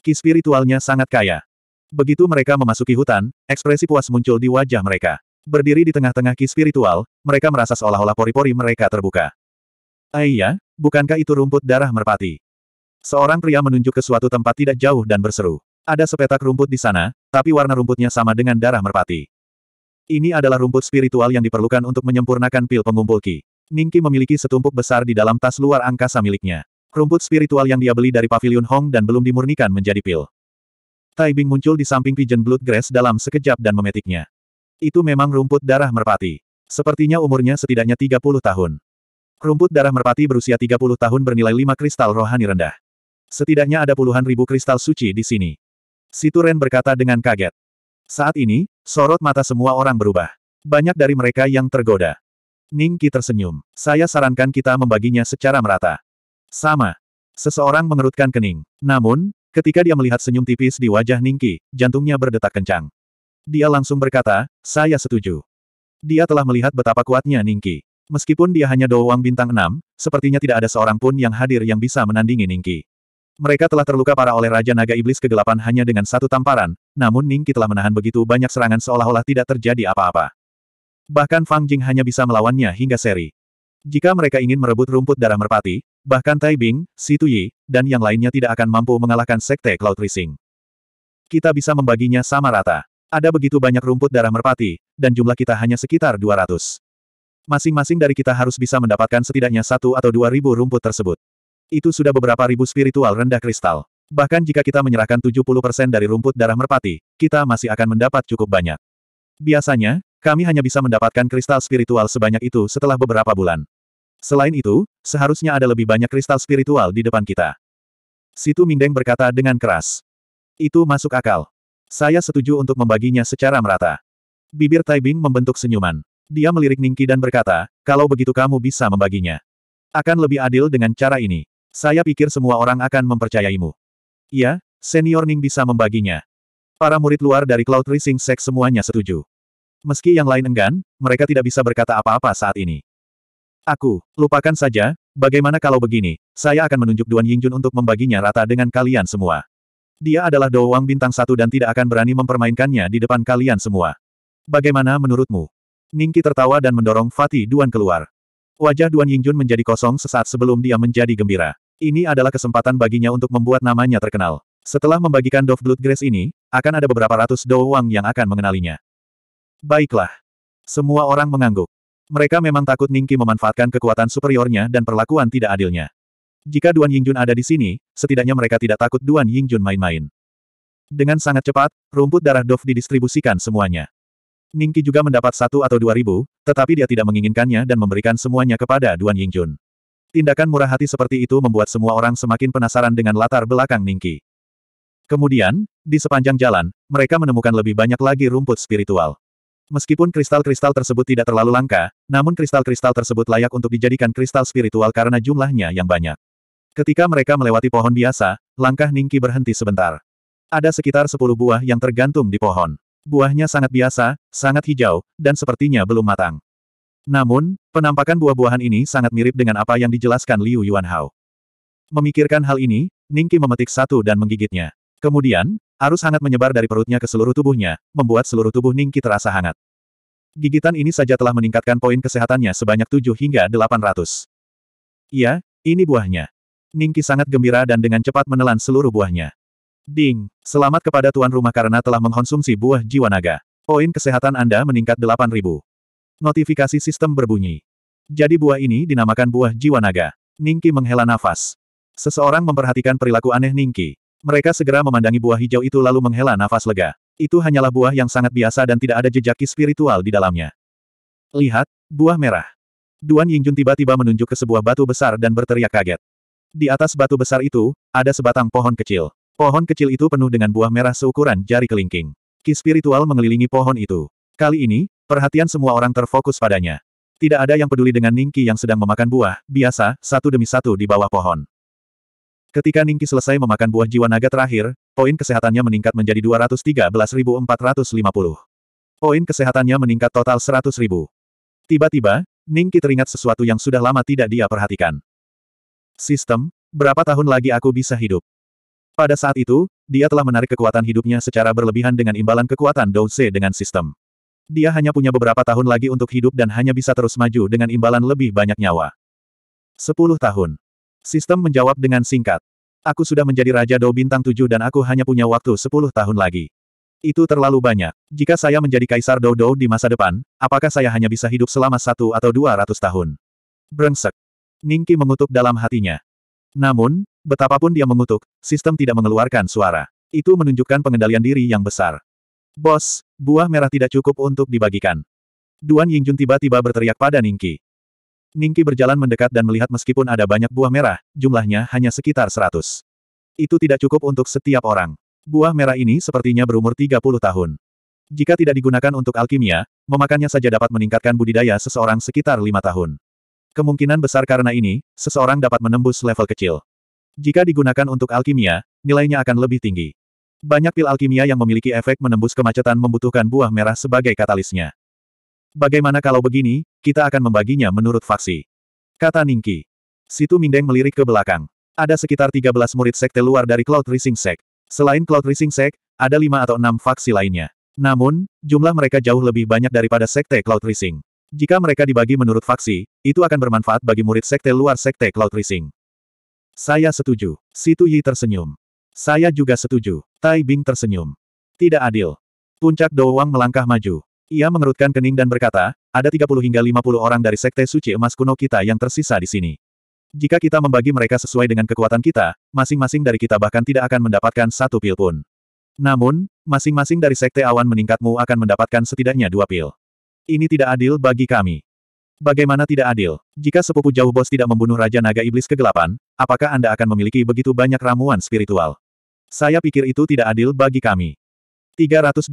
Ki spiritualnya sangat kaya. Begitu mereka memasuki hutan, ekspresi puas muncul di wajah mereka. Berdiri di tengah-tengah ki spiritual, mereka merasa seolah-olah pori-pori mereka terbuka. Aiyah, ah bukankah itu rumput darah merpati? Seorang pria menunjuk ke suatu tempat tidak jauh dan berseru. Ada sepetak rumput di sana, tapi warna rumputnya sama dengan darah merpati. Ini adalah rumput spiritual yang diperlukan untuk menyempurnakan pil pengumpul ki. Ningki memiliki setumpuk besar di dalam tas luar angkasa miliknya. Rumput spiritual yang dia beli dari Pavilion Hong dan belum dimurnikan menjadi pil. Tai Bing muncul di samping Pigeon Blood Grass dalam sekejap dan memetiknya. Itu memang rumput darah merpati. Sepertinya umurnya setidaknya 30 tahun. Rumput darah merpati berusia 30 tahun bernilai 5 kristal rohani rendah. Setidaknya ada puluhan ribu kristal suci di sini. Situ Ren berkata dengan kaget. Saat ini, sorot mata semua orang berubah. Banyak dari mereka yang tergoda. Ning Qi tersenyum. Saya sarankan kita membaginya secara merata. Sama. Seseorang mengerutkan kening. Namun, ketika dia melihat senyum tipis di wajah Ningki, jantungnya berdetak kencang. Dia langsung berkata, saya setuju. Dia telah melihat betapa kuatnya Ningki. Meskipun dia hanya doang bintang enam, sepertinya tidak ada seorang pun yang hadir yang bisa menandingi Ningki. Mereka telah terluka parah oleh Raja Naga Iblis kegelapan hanya dengan satu tamparan, namun Ningki telah menahan begitu banyak serangan seolah-olah tidak terjadi apa-apa. Bahkan Fang Jing hanya bisa melawannya hingga seri. Jika mereka ingin merebut rumput darah merpati, Bahkan Tai Bing, Si Yi, dan yang lainnya tidak akan mampu mengalahkan Sekte Cloud Rising. Kita bisa membaginya sama rata. Ada begitu banyak rumput darah merpati, dan jumlah kita hanya sekitar 200. Masing-masing dari kita harus bisa mendapatkan setidaknya satu atau dua ribu rumput tersebut. Itu sudah beberapa ribu spiritual rendah kristal. Bahkan jika kita menyerahkan 70% dari rumput darah merpati, kita masih akan mendapat cukup banyak. Biasanya, kami hanya bisa mendapatkan kristal spiritual sebanyak itu setelah beberapa bulan. Selain itu, seharusnya ada lebih banyak kristal spiritual di depan kita. Situ Mingdeng berkata dengan keras. Itu masuk akal. Saya setuju untuk membaginya secara merata. Bibir Taibing membentuk senyuman. Dia melirik Ningki dan berkata, kalau begitu kamu bisa membaginya. Akan lebih adil dengan cara ini. Saya pikir semua orang akan mempercayaimu. Iya, senior Ning bisa membaginya. Para murid luar dari Cloud Rising Sect semuanya setuju. Meski yang lain enggan, mereka tidak bisa berkata apa-apa saat ini. Aku, lupakan saja, bagaimana kalau begini, saya akan menunjuk Duan Yingjun untuk membaginya rata dengan kalian semua. Dia adalah Wang bintang satu dan tidak akan berani mempermainkannya di depan kalian semua. Bagaimana menurutmu? Ningki tertawa dan mendorong Fatih Duan keluar. Wajah Duan Yingjun menjadi kosong sesaat sebelum dia menjadi gembira. Ini adalah kesempatan baginya untuk membuat namanya terkenal. Setelah membagikan Dove Blood Grace ini, akan ada beberapa ratus Dou Wang yang akan mengenalinya. Baiklah. Semua orang mengangguk. Mereka memang takut Ningki memanfaatkan kekuatan superiornya dan perlakuan tidak adilnya. Jika Duan Yingjun ada di sini, setidaknya mereka tidak takut Duan Yingjun main-main. Dengan sangat cepat, rumput darah Dove didistribusikan semuanya. Ningki juga mendapat satu atau dua ribu, tetapi dia tidak menginginkannya dan memberikan semuanya kepada Duan Yingjun. Tindakan murah hati seperti itu membuat semua orang semakin penasaran dengan latar belakang Ningki. Kemudian, di sepanjang jalan, mereka menemukan lebih banyak lagi rumput spiritual. Meskipun kristal-kristal tersebut tidak terlalu langka, namun kristal-kristal tersebut layak untuk dijadikan kristal spiritual karena jumlahnya yang banyak. Ketika mereka melewati pohon biasa, langkah Ningki berhenti sebentar. Ada sekitar 10 buah yang tergantung di pohon. Buahnya sangat biasa, sangat hijau, dan sepertinya belum matang. Namun, penampakan buah-buahan ini sangat mirip dengan apa yang dijelaskan Liu Yuanhao. Memikirkan hal ini, Ningki memetik satu dan menggigitnya. Kemudian, arus hangat menyebar dari perutnya ke seluruh tubuhnya, membuat seluruh tubuh Ningki terasa hangat. Gigitan ini saja telah meningkatkan poin kesehatannya sebanyak 7 hingga 800. Ya, ini buahnya. Ningki sangat gembira dan dengan cepat menelan seluruh buahnya. Ding, selamat kepada tuan rumah karena telah mengkonsumsi buah jiwa naga. Poin kesehatan Anda meningkat 8000. Notifikasi sistem berbunyi. Jadi buah ini dinamakan buah jiwa naga. Ningki menghela nafas. Seseorang memperhatikan perilaku aneh Ningki. Mereka segera memandangi buah hijau itu lalu menghela nafas lega. Itu hanyalah buah yang sangat biasa dan tidak ada jejaki spiritual di dalamnya. Lihat, buah merah. Duan Yingjun tiba-tiba menunjuk ke sebuah batu besar dan berteriak kaget. Di atas batu besar itu, ada sebatang pohon kecil. Pohon kecil itu penuh dengan buah merah seukuran jari kelingking. Ki spiritual mengelilingi pohon itu. Kali ini, perhatian semua orang terfokus padanya. Tidak ada yang peduli dengan Ningki yang sedang memakan buah, biasa, satu demi satu di bawah pohon. Ketika Ningki selesai memakan buah jiwa naga terakhir, poin kesehatannya meningkat menjadi 213.450. Poin kesehatannya meningkat total 100.000. Tiba-tiba, Ningki teringat sesuatu yang sudah lama tidak dia perhatikan. Sistem, berapa tahun lagi aku bisa hidup? Pada saat itu, dia telah menarik kekuatan hidupnya secara berlebihan dengan imbalan kekuatan Douze dengan sistem. Dia hanya punya beberapa tahun lagi untuk hidup dan hanya bisa terus maju dengan imbalan lebih banyak nyawa. 10 tahun. Sistem menjawab dengan singkat. Aku sudah menjadi Raja Dou Bintang 7 dan aku hanya punya waktu 10 tahun lagi. Itu terlalu banyak. Jika saya menjadi Kaisar Dou Dou di masa depan, apakah saya hanya bisa hidup selama satu atau dua ratus tahun? Brengsek. Ningki mengutuk dalam hatinya. Namun, betapapun dia mengutuk, sistem tidak mengeluarkan suara. Itu menunjukkan pengendalian diri yang besar. Bos, buah merah tidak cukup untuk dibagikan. Duan Yingjun tiba-tiba berteriak pada Ningki. Ningki berjalan mendekat dan melihat meskipun ada banyak buah merah, jumlahnya hanya sekitar seratus. Itu tidak cukup untuk setiap orang. Buah merah ini sepertinya berumur 30 tahun. Jika tidak digunakan untuk alkimia, memakannya saja dapat meningkatkan budidaya seseorang sekitar lima tahun. Kemungkinan besar karena ini, seseorang dapat menembus level kecil. Jika digunakan untuk alkimia, nilainya akan lebih tinggi. Banyak pil alkimia yang memiliki efek menembus kemacetan membutuhkan buah merah sebagai katalisnya. Bagaimana kalau begini, kita akan membaginya menurut faksi. Kata Ningki. Situ Mingdeng melirik ke belakang. Ada sekitar 13 murid sekte luar dari Cloud Rising Sect. Selain Cloud Rising Sect, ada lima atau enam faksi lainnya. Namun, jumlah mereka jauh lebih banyak daripada sekte Cloud Rising. Jika mereka dibagi menurut faksi, itu akan bermanfaat bagi murid sekte luar sekte Cloud Rising. Saya setuju. Situ Yi tersenyum. Saya juga setuju. Tai Bing tersenyum. Tidak adil. Puncak Dowang melangkah maju. Ia mengerutkan kening dan berkata, ada 30 hingga 50 orang dari Sekte Suci Emas Kuno kita yang tersisa di sini. Jika kita membagi mereka sesuai dengan kekuatan kita, masing-masing dari kita bahkan tidak akan mendapatkan satu pil pun. Namun, masing-masing dari Sekte Awan meningkatmu akan mendapatkan setidaknya dua pil. Ini tidak adil bagi kami. Bagaimana tidak adil? Jika sepupu jauh bos tidak membunuh Raja Naga Iblis Kegelapan, apakah Anda akan memiliki begitu banyak ramuan spiritual? Saya pikir itu tidak adil bagi kami. 312.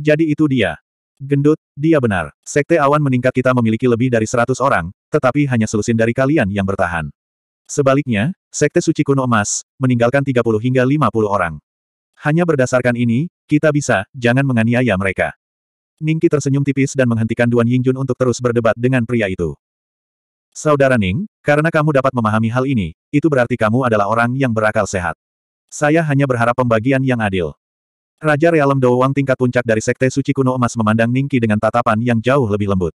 Jadi itu dia. Gendut, dia benar. Sekte awan meningkat kita memiliki lebih dari seratus orang, tetapi hanya selusin dari kalian yang bertahan. Sebaliknya, Sekte Suci Kuno Emas, meninggalkan 30 hingga 50 orang. Hanya berdasarkan ini, kita bisa, jangan menganiaya mereka. Ningki tersenyum tipis dan menghentikan Duan Yingjun untuk terus berdebat dengan pria itu. Saudara Ning, karena kamu dapat memahami hal ini, itu berarti kamu adalah orang yang berakal sehat. Saya hanya berharap pembagian yang adil. Raja Realem Doang tingkat puncak dari Sekte Suci Kuno Emas memandang Ningki dengan tatapan yang jauh lebih lembut.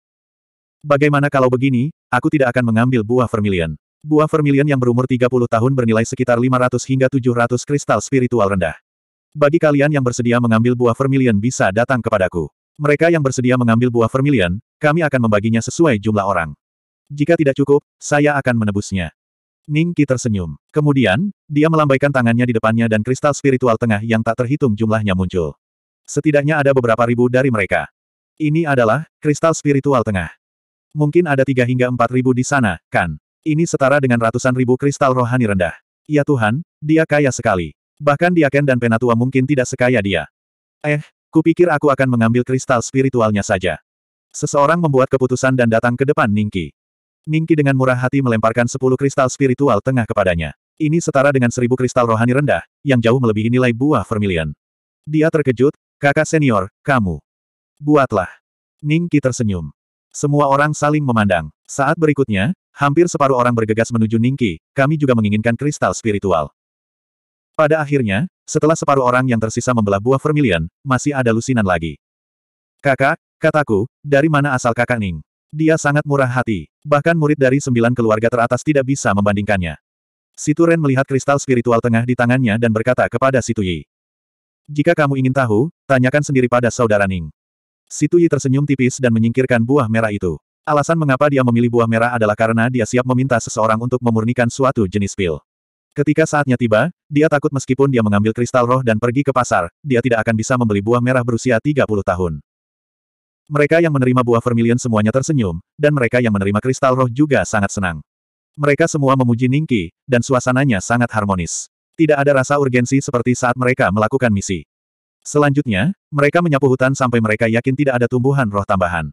Bagaimana kalau begini, aku tidak akan mengambil buah vermilion. Buah vermilion yang berumur 30 tahun bernilai sekitar 500 hingga 700 kristal spiritual rendah. Bagi kalian yang bersedia mengambil buah vermilion bisa datang kepadaku. Mereka yang bersedia mengambil buah vermilion, kami akan membaginya sesuai jumlah orang. Jika tidak cukup, saya akan menebusnya. Ningki tersenyum. Kemudian, dia melambaikan tangannya di depannya dan kristal spiritual tengah yang tak terhitung jumlahnya muncul. Setidaknya ada beberapa ribu dari mereka. Ini adalah kristal spiritual tengah. Mungkin ada tiga hingga empat ribu di sana, kan? Ini setara dengan ratusan ribu kristal rohani rendah. Ya Tuhan, dia kaya sekali. Bahkan dia Diaken dan Penatua mungkin tidak sekaya dia. Eh, kupikir aku akan mengambil kristal spiritualnya saja. Seseorang membuat keputusan dan datang ke depan Ningki. Ningki dengan murah hati melemparkan sepuluh kristal spiritual tengah kepadanya. Ini setara dengan seribu kristal rohani rendah, yang jauh melebihi nilai buah vermilion. Dia terkejut, kakak senior, kamu. Buatlah. Ningki tersenyum. Semua orang saling memandang. Saat berikutnya, hampir separuh orang bergegas menuju Ningki, kami juga menginginkan kristal spiritual. Pada akhirnya, setelah separuh orang yang tersisa membelah buah vermilion, masih ada lusinan lagi. Kakak, kataku, dari mana asal kakak Ning? Dia sangat murah hati. Bahkan murid dari sembilan keluarga teratas tidak bisa membandingkannya. Situ Ren melihat kristal spiritual tengah di tangannya dan berkata kepada Situ Yi. Jika kamu ingin tahu, tanyakan sendiri pada saudara Ning. Situ Yi tersenyum tipis dan menyingkirkan buah merah itu. Alasan mengapa dia memilih buah merah adalah karena dia siap meminta seseorang untuk memurnikan suatu jenis pil. Ketika saatnya tiba, dia takut meskipun dia mengambil kristal roh dan pergi ke pasar, dia tidak akan bisa membeli buah merah berusia 30 tahun. Mereka yang menerima buah vermilion semuanya tersenyum, dan mereka yang menerima kristal roh juga sangat senang. Mereka semua memuji Ningki, dan suasananya sangat harmonis. Tidak ada rasa urgensi seperti saat mereka melakukan misi. Selanjutnya, mereka menyapu hutan sampai mereka yakin tidak ada tumbuhan roh tambahan.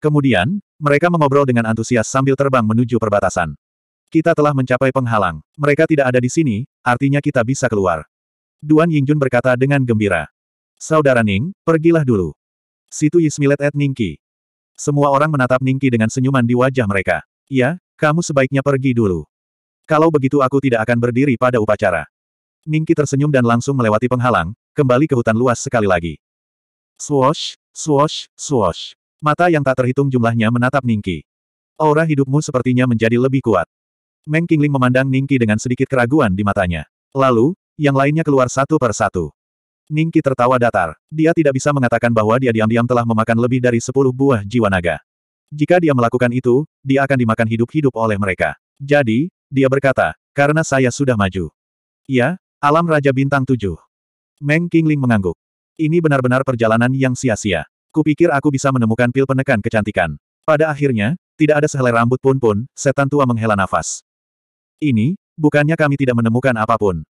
Kemudian, mereka mengobrol dengan antusias sambil terbang menuju perbatasan. Kita telah mencapai penghalang. Mereka tidak ada di sini, artinya kita bisa keluar. Duan Yingjun berkata dengan gembira. Saudara Ning, pergilah dulu. Situ Yismilet at Ningki. Semua orang menatap Ningki dengan senyuman di wajah mereka. Ya, kamu sebaiknya pergi dulu. Kalau begitu aku tidak akan berdiri pada upacara. Ningki tersenyum dan langsung melewati penghalang, kembali ke hutan luas sekali lagi. Swosh, swosh, swosh. Mata yang tak terhitung jumlahnya menatap Ningki. Aura hidupmu sepertinya menjadi lebih kuat. Meng Qingling memandang Ningki dengan sedikit keraguan di matanya. Lalu, yang lainnya keluar satu per satu. Ningki tertawa datar. Dia tidak bisa mengatakan bahwa dia diam-diam telah memakan lebih dari sepuluh buah jiwa naga. Jika dia melakukan itu, dia akan dimakan hidup-hidup oleh mereka. Jadi, dia berkata, karena saya sudah maju. Ya, alam Raja Bintang Tujuh. Meng Qingling mengangguk. Ini benar-benar perjalanan yang sia-sia. Kupikir aku bisa menemukan pil penekan kecantikan. Pada akhirnya, tidak ada sehelai rambut pun pun, setan tua menghela nafas. Ini, bukannya kami tidak menemukan apapun.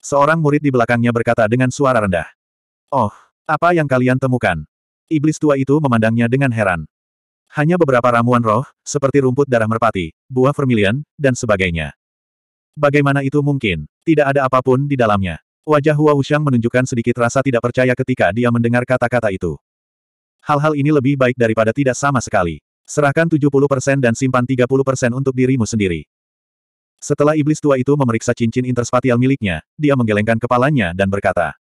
Seorang murid di belakangnya berkata dengan suara rendah. Oh, apa yang kalian temukan? Iblis tua itu memandangnya dengan heran. Hanya beberapa ramuan roh, seperti rumput darah merpati, buah vermilion, dan sebagainya. Bagaimana itu mungkin? Tidak ada apapun di dalamnya. Wajah Hua Wuxiang menunjukkan sedikit rasa tidak percaya ketika dia mendengar kata-kata itu. Hal-hal ini lebih baik daripada tidak sama sekali. Serahkan 70% dan simpan 30% untuk dirimu sendiri. Setelah iblis tua itu memeriksa cincin interspatial miliknya, dia menggelengkan kepalanya dan berkata.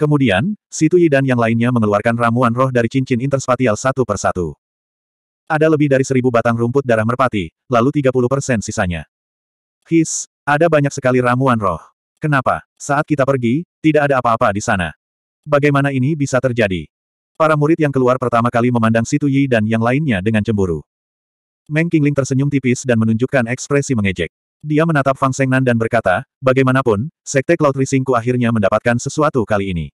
Kemudian, Situ Yi dan yang lainnya mengeluarkan ramuan roh dari cincin interspatial satu persatu. Ada lebih dari seribu batang rumput darah merpati, lalu 30 persen sisanya. His, ada banyak sekali ramuan roh. Kenapa? Saat kita pergi, tidak ada apa-apa di sana. Bagaimana ini bisa terjadi? Para murid yang keluar pertama kali memandang Situ Yi dan yang lainnya dengan cemburu. Meng Qingling tersenyum tipis dan menunjukkan ekspresi mengejek. Dia menatap Fang Sengnan dan berkata, bagaimanapun, Sekte Cloud Risingku akhirnya mendapatkan sesuatu kali ini.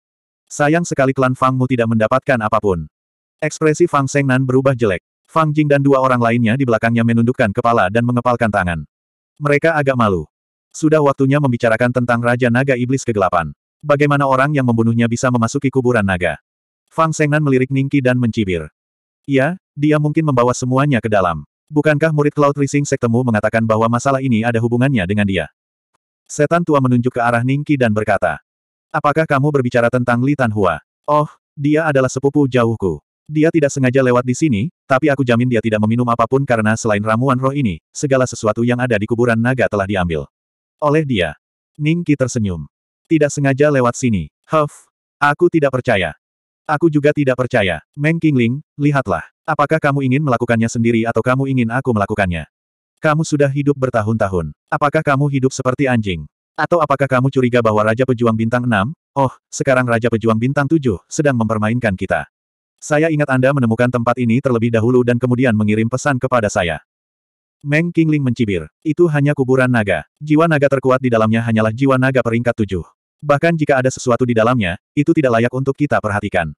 Sayang sekali klan Fangmu tidak mendapatkan apapun. Ekspresi Fang Sengnan berubah jelek. Fang Jing dan dua orang lainnya di belakangnya menundukkan kepala dan mengepalkan tangan. Mereka agak malu. Sudah waktunya membicarakan tentang Raja Naga Iblis Kegelapan. Bagaimana orang yang membunuhnya bisa memasuki kuburan naga? Fang Sengnan melirik Ningki dan mencibir. Iya, dia mungkin membawa semuanya ke dalam. Bukankah murid Cloud Rising sektemu mengatakan bahwa masalah ini ada hubungannya dengan dia? Setan tua menunjuk ke arah Ningki dan berkata, Apakah kamu berbicara tentang Li Tanhua? Oh, dia adalah sepupu jauhku. Dia tidak sengaja lewat di sini, tapi aku jamin dia tidak meminum apapun karena selain ramuan roh ini, segala sesuatu yang ada di kuburan naga telah diambil. Oleh dia. Ningki tersenyum. Tidak sengaja lewat sini. Huff. Aku tidak percaya. Aku juga tidak percaya. Meng Qingling, lihatlah. Apakah kamu ingin melakukannya sendiri atau kamu ingin aku melakukannya? Kamu sudah hidup bertahun-tahun. Apakah kamu hidup seperti anjing? Atau apakah kamu curiga bahwa Raja Pejuang Bintang 6, oh, sekarang Raja Pejuang Bintang 7, sedang mempermainkan kita? Saya ingat Anda menemukan tempat ini terlebih dahulu dan kemudian mengirim pesan kepada saya. Meng Qingling mencibir. Itu hanya kuburan naga. Jiwa naga terkuat di dalamnya hanyalah jiwa naga peringkat tujuh. Bahkan jika ada sesuatu di dalamnya, itu tidak layak untuk kita perhatikan.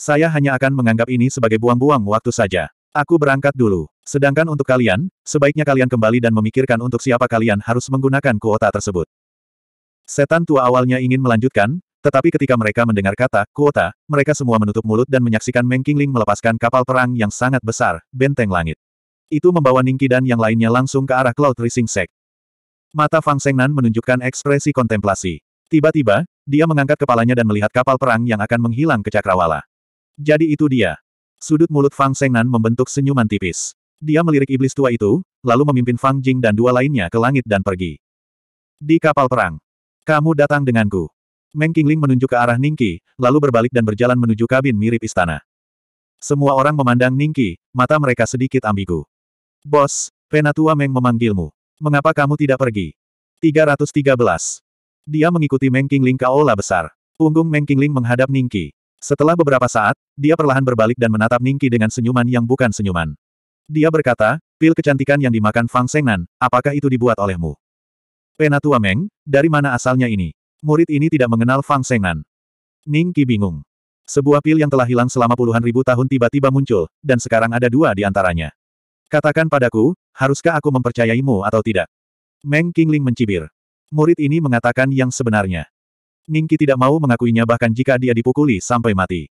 Saya hanya akan menganggap ini sebagai buang-buang waktu saja. Aku berangkat dulu. Sedangkan untuk kalian, sebaiknya kalian kembali dan memikirkan untuk siapa kalian harus menggunakan kuota tersebut. Setan tua awalnya ingin melanjutkan, tetapi ketika mereka mendengar kata, kuota, mereka semua menutup mulut dan menyaksikan Meng Qingling melepaskan kapal perang yang sangat besar, benteng langit. Itu membawa Ningqi dan yang lainnya langsung ke arah Cloud Rising Sect. Mata Fang Sengnan menunjukkan ekspresi kontemplasi. Tiba-tiba, dia mengangkat kepalanya dan melihat kapal perang yang akan menghilang ke Cakrawala. Jadi itu dia. Sudut mulut Fang Sengnan membentuk senyuman tipis. Dia melirik iblis tua itu, lalu memimpin Fang Jing dan dua lainnya ke langit dan pergi. Di kapal perang. Kamu datang denganku. Meng Qingling menunjuk ke arah Ningqi, lalu berbalik dan berjalan menuju kabin mirip istana. Semua orang memandang Ningqi, mata mereka sedikit ambigu. Bos, Penatua Meng memanggilmu. Mengapa kamu tidak pergi? 313. Dia mengikuti Meng Qingling ke aula besar. Punggung Meng Qingling menghadap Ningqi. Setelah beberapa saat, dia perlahan berbalik dan menatap Ningki dengan senyuman yang bukan senyuman. Dia berkata, pil kecantikan yang dimakan Fang Sengnan, apakah itu dibuat olehmu? Penatua Meng, dari mana asalnya ini? Murid ini tidak mengenal Fang Sengnan. Ningki bingung. Sebuah pil yang telah hilang selama puluhan ribu tahun tiba-tiba muncul, dan sekarang ada dua di antaranya. Katakan padaku, haruskah aku mempercayaimu atau tidak? Meng Kingling mencibir. Murid ini mengatakan yang sebenarnya. Ningki tidak mau mengakuinya bahkan jika dia dipukuli sampai mati.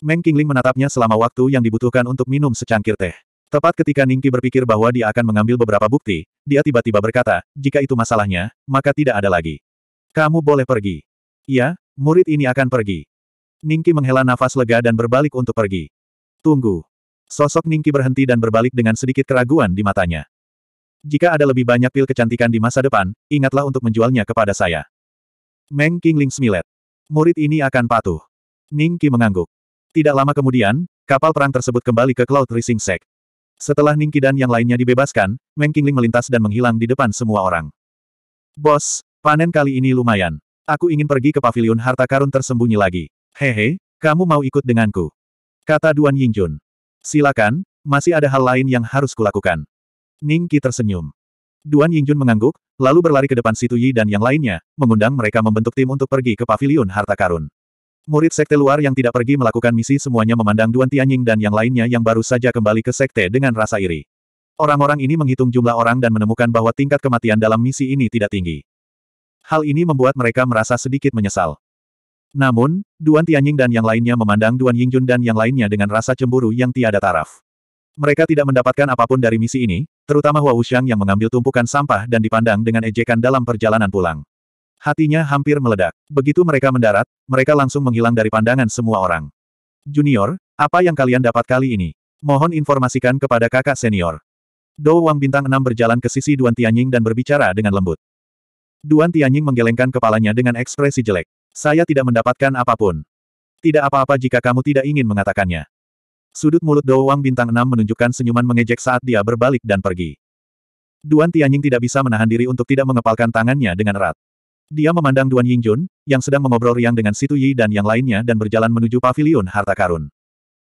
Meng Qingling menatapnya selama waktu yang dibutuhkan untuk minum secangkir teh. Tepat ketika Ningki berpikir bahwa dia akan mengambil beberapa bukti, dia tiba-tiba berkata, jika itu masalahnya, maka tidak ada lagi. Kamu boleh pergi. "Ya, murid ini akan pergi. Ningki menghela nafas lega dan berbalik untuk pergi. Tunggu. Sosok Ningki berhenti dan berbalik dengan sedikit keraguan di matanya. Jika ada lebih banyak pil kecantikan di masa depan, ingatlah untuk menjualnya kepada saya. Meng Qingling smilet, Murid ini akan patuh. Ning Qi mengangguk. Tidak lama kemudian, kapal perang tersebut kembali ke Cloud Rising Sect. Setelah Ning Qi dan yang lainnya dibebaskan, Meng Qingling melintas dan menghilang di depan semua orang. Bos, panen kali ini lumayan. Aku ingin pergi ke pavilion harta karun tersembunyi lagi. Hehe, kamu mau ikut denganku? Kata Duan Yingjun. Silakan, masih ada hal lain yang harus kulakukan. Ning Qi tersenyum. Duan Yingjun mengangguk, lalu berlari ke depan Situ Yi dan yang lainnya, mengundang mereka membentuk tim untuk pergi ke Paviliun harta karun. Murid sekte luar yang tidak pergi melakukan misi semuanya memandang Duan Tianying dan yang lainnya yang baru saja kembali ke sekte dengan rasa iri. Orang-orang ini menghitung jumlah orang dan menemukan bahwa tingkat kematian dalam misi ini tidak tinggi. Hal ini membuat mereka merasa sedikit menyesal. Namun, Duan Tianying dan yang lainnya memandang Duan Yingjun dan yang lainnya dengan rasa cemburu yang tiada taraf. Mereka tidak mendapatkan apapun dari misi ini, terutama Hua Wuxiang yang mengambil tumpukan sampah dan dipandang dengan ejekan dalam perjalanan pulang. Hatinya hampir meledak. Begitu mereka mendarat, mereka langsung menghilang dari pandangan semua orang. Junior, apa yang kalian dapat kali ini? Mohon informasikan kepada kakak senior. Dou Wang Bintang 6 berjalan ke sisi Duan Tianying dan berbicara dengan lembut. Duan Tianying menggelengkan kepalanya dengan ekspresi jelek. Saya tidak mendapatkan apapun. Tidak apa-apa jika kamu tidak ingin mengatakannya. Sudut mulut Dou Wang bintang 6 menunjukkan senyuman mengejek saat dia berbalik dan pergi. Duan Tianying tidak bisa menahan diri untuk tidak mengepalkan tangannya dengan erat. Dia memandang Duan Yingjun, yang sedang mengobrol riang dengan Situ Yi dan yang lainnya dan berjalan menuju pavilion harta karun.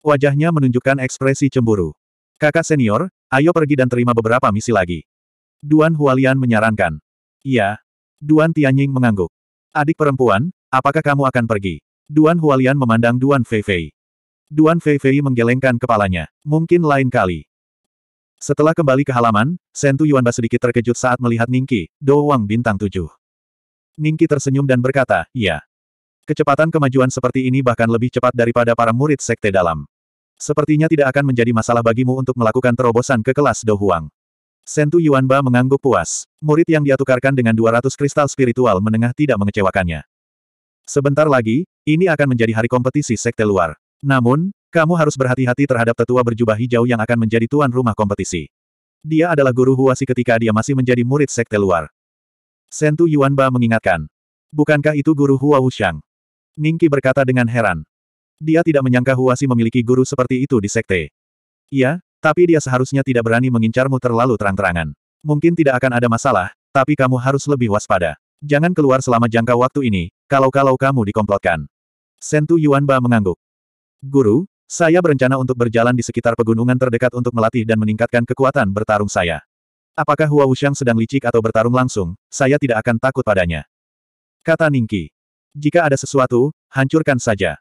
Wajahnya menunjukkan ekspresi cemburu. Kakak senior, ayo pergi dan terima beberapa misi lagi. Duan Hualian menyarankan. Iya. Duan Tianying mengangguk. Adik perempuan, apakah kamu akan pergi? Duan Hualian memandang Duan Feifei. Duan Fei Fei menggelengkan kepalanya. Mungkin lain kali. Setelah kembali ke halaman, Sentu Yuanba sedikit terkejut saat melihat Ningki, Douwang bintang tujuh. Ningki tersenyum dan berkata, "Ya. Kecepatan kemajuan seperti ini bahkan lebih cepat daripada para murid sekte dalam. Sepertinya tidak akan menjadi masalah bagimu untuk melakukan terobosan ke kelas Do Huang. Sentu Yuanba mengangguk puas. Murid yang dia tukarkan dengan 200 kristal spiritual menengah tidak mengecewakannya. Sebentar lagi, ini akan menjadi hari kompetisi sekte luar. Namun, kamu harus berhati-hati terhadap tetua berjubah hijau yang akan menjadi tuan rumah kompetisi. Dia adalah guru Huasi ketika dia masih menjadi murid sekte luar. Sentu Yuanba mengingatkan. Bukankah itu guru Hua Wuxiang? Ningki berkata dengan heran. Dia tidak menyangka Huasi memiliki guru seperti itu di sekte. Iya, tapi dia seharusnya tidak berani mengincarmu terlalu terang-terangan. Mungkin tidak akan ada masalah, tapi kamu harus lebih waspada. Jangan keluar selama jangka waktu ini, kalau-kalau kamu dikomplotkan. Sentu Yuanba mengangguk. Guru, saya berencana untuk berjalan di sekitar pegunungan terdekat untuk melatih dan meningkatkan kekuatan bertarung saya. Apakah Hua Wuxiang sedang licik atau bertarung langsung, saya tidak akan takut padanya. Kata Ningki. Jika ada sesuatu, hancurkan saja.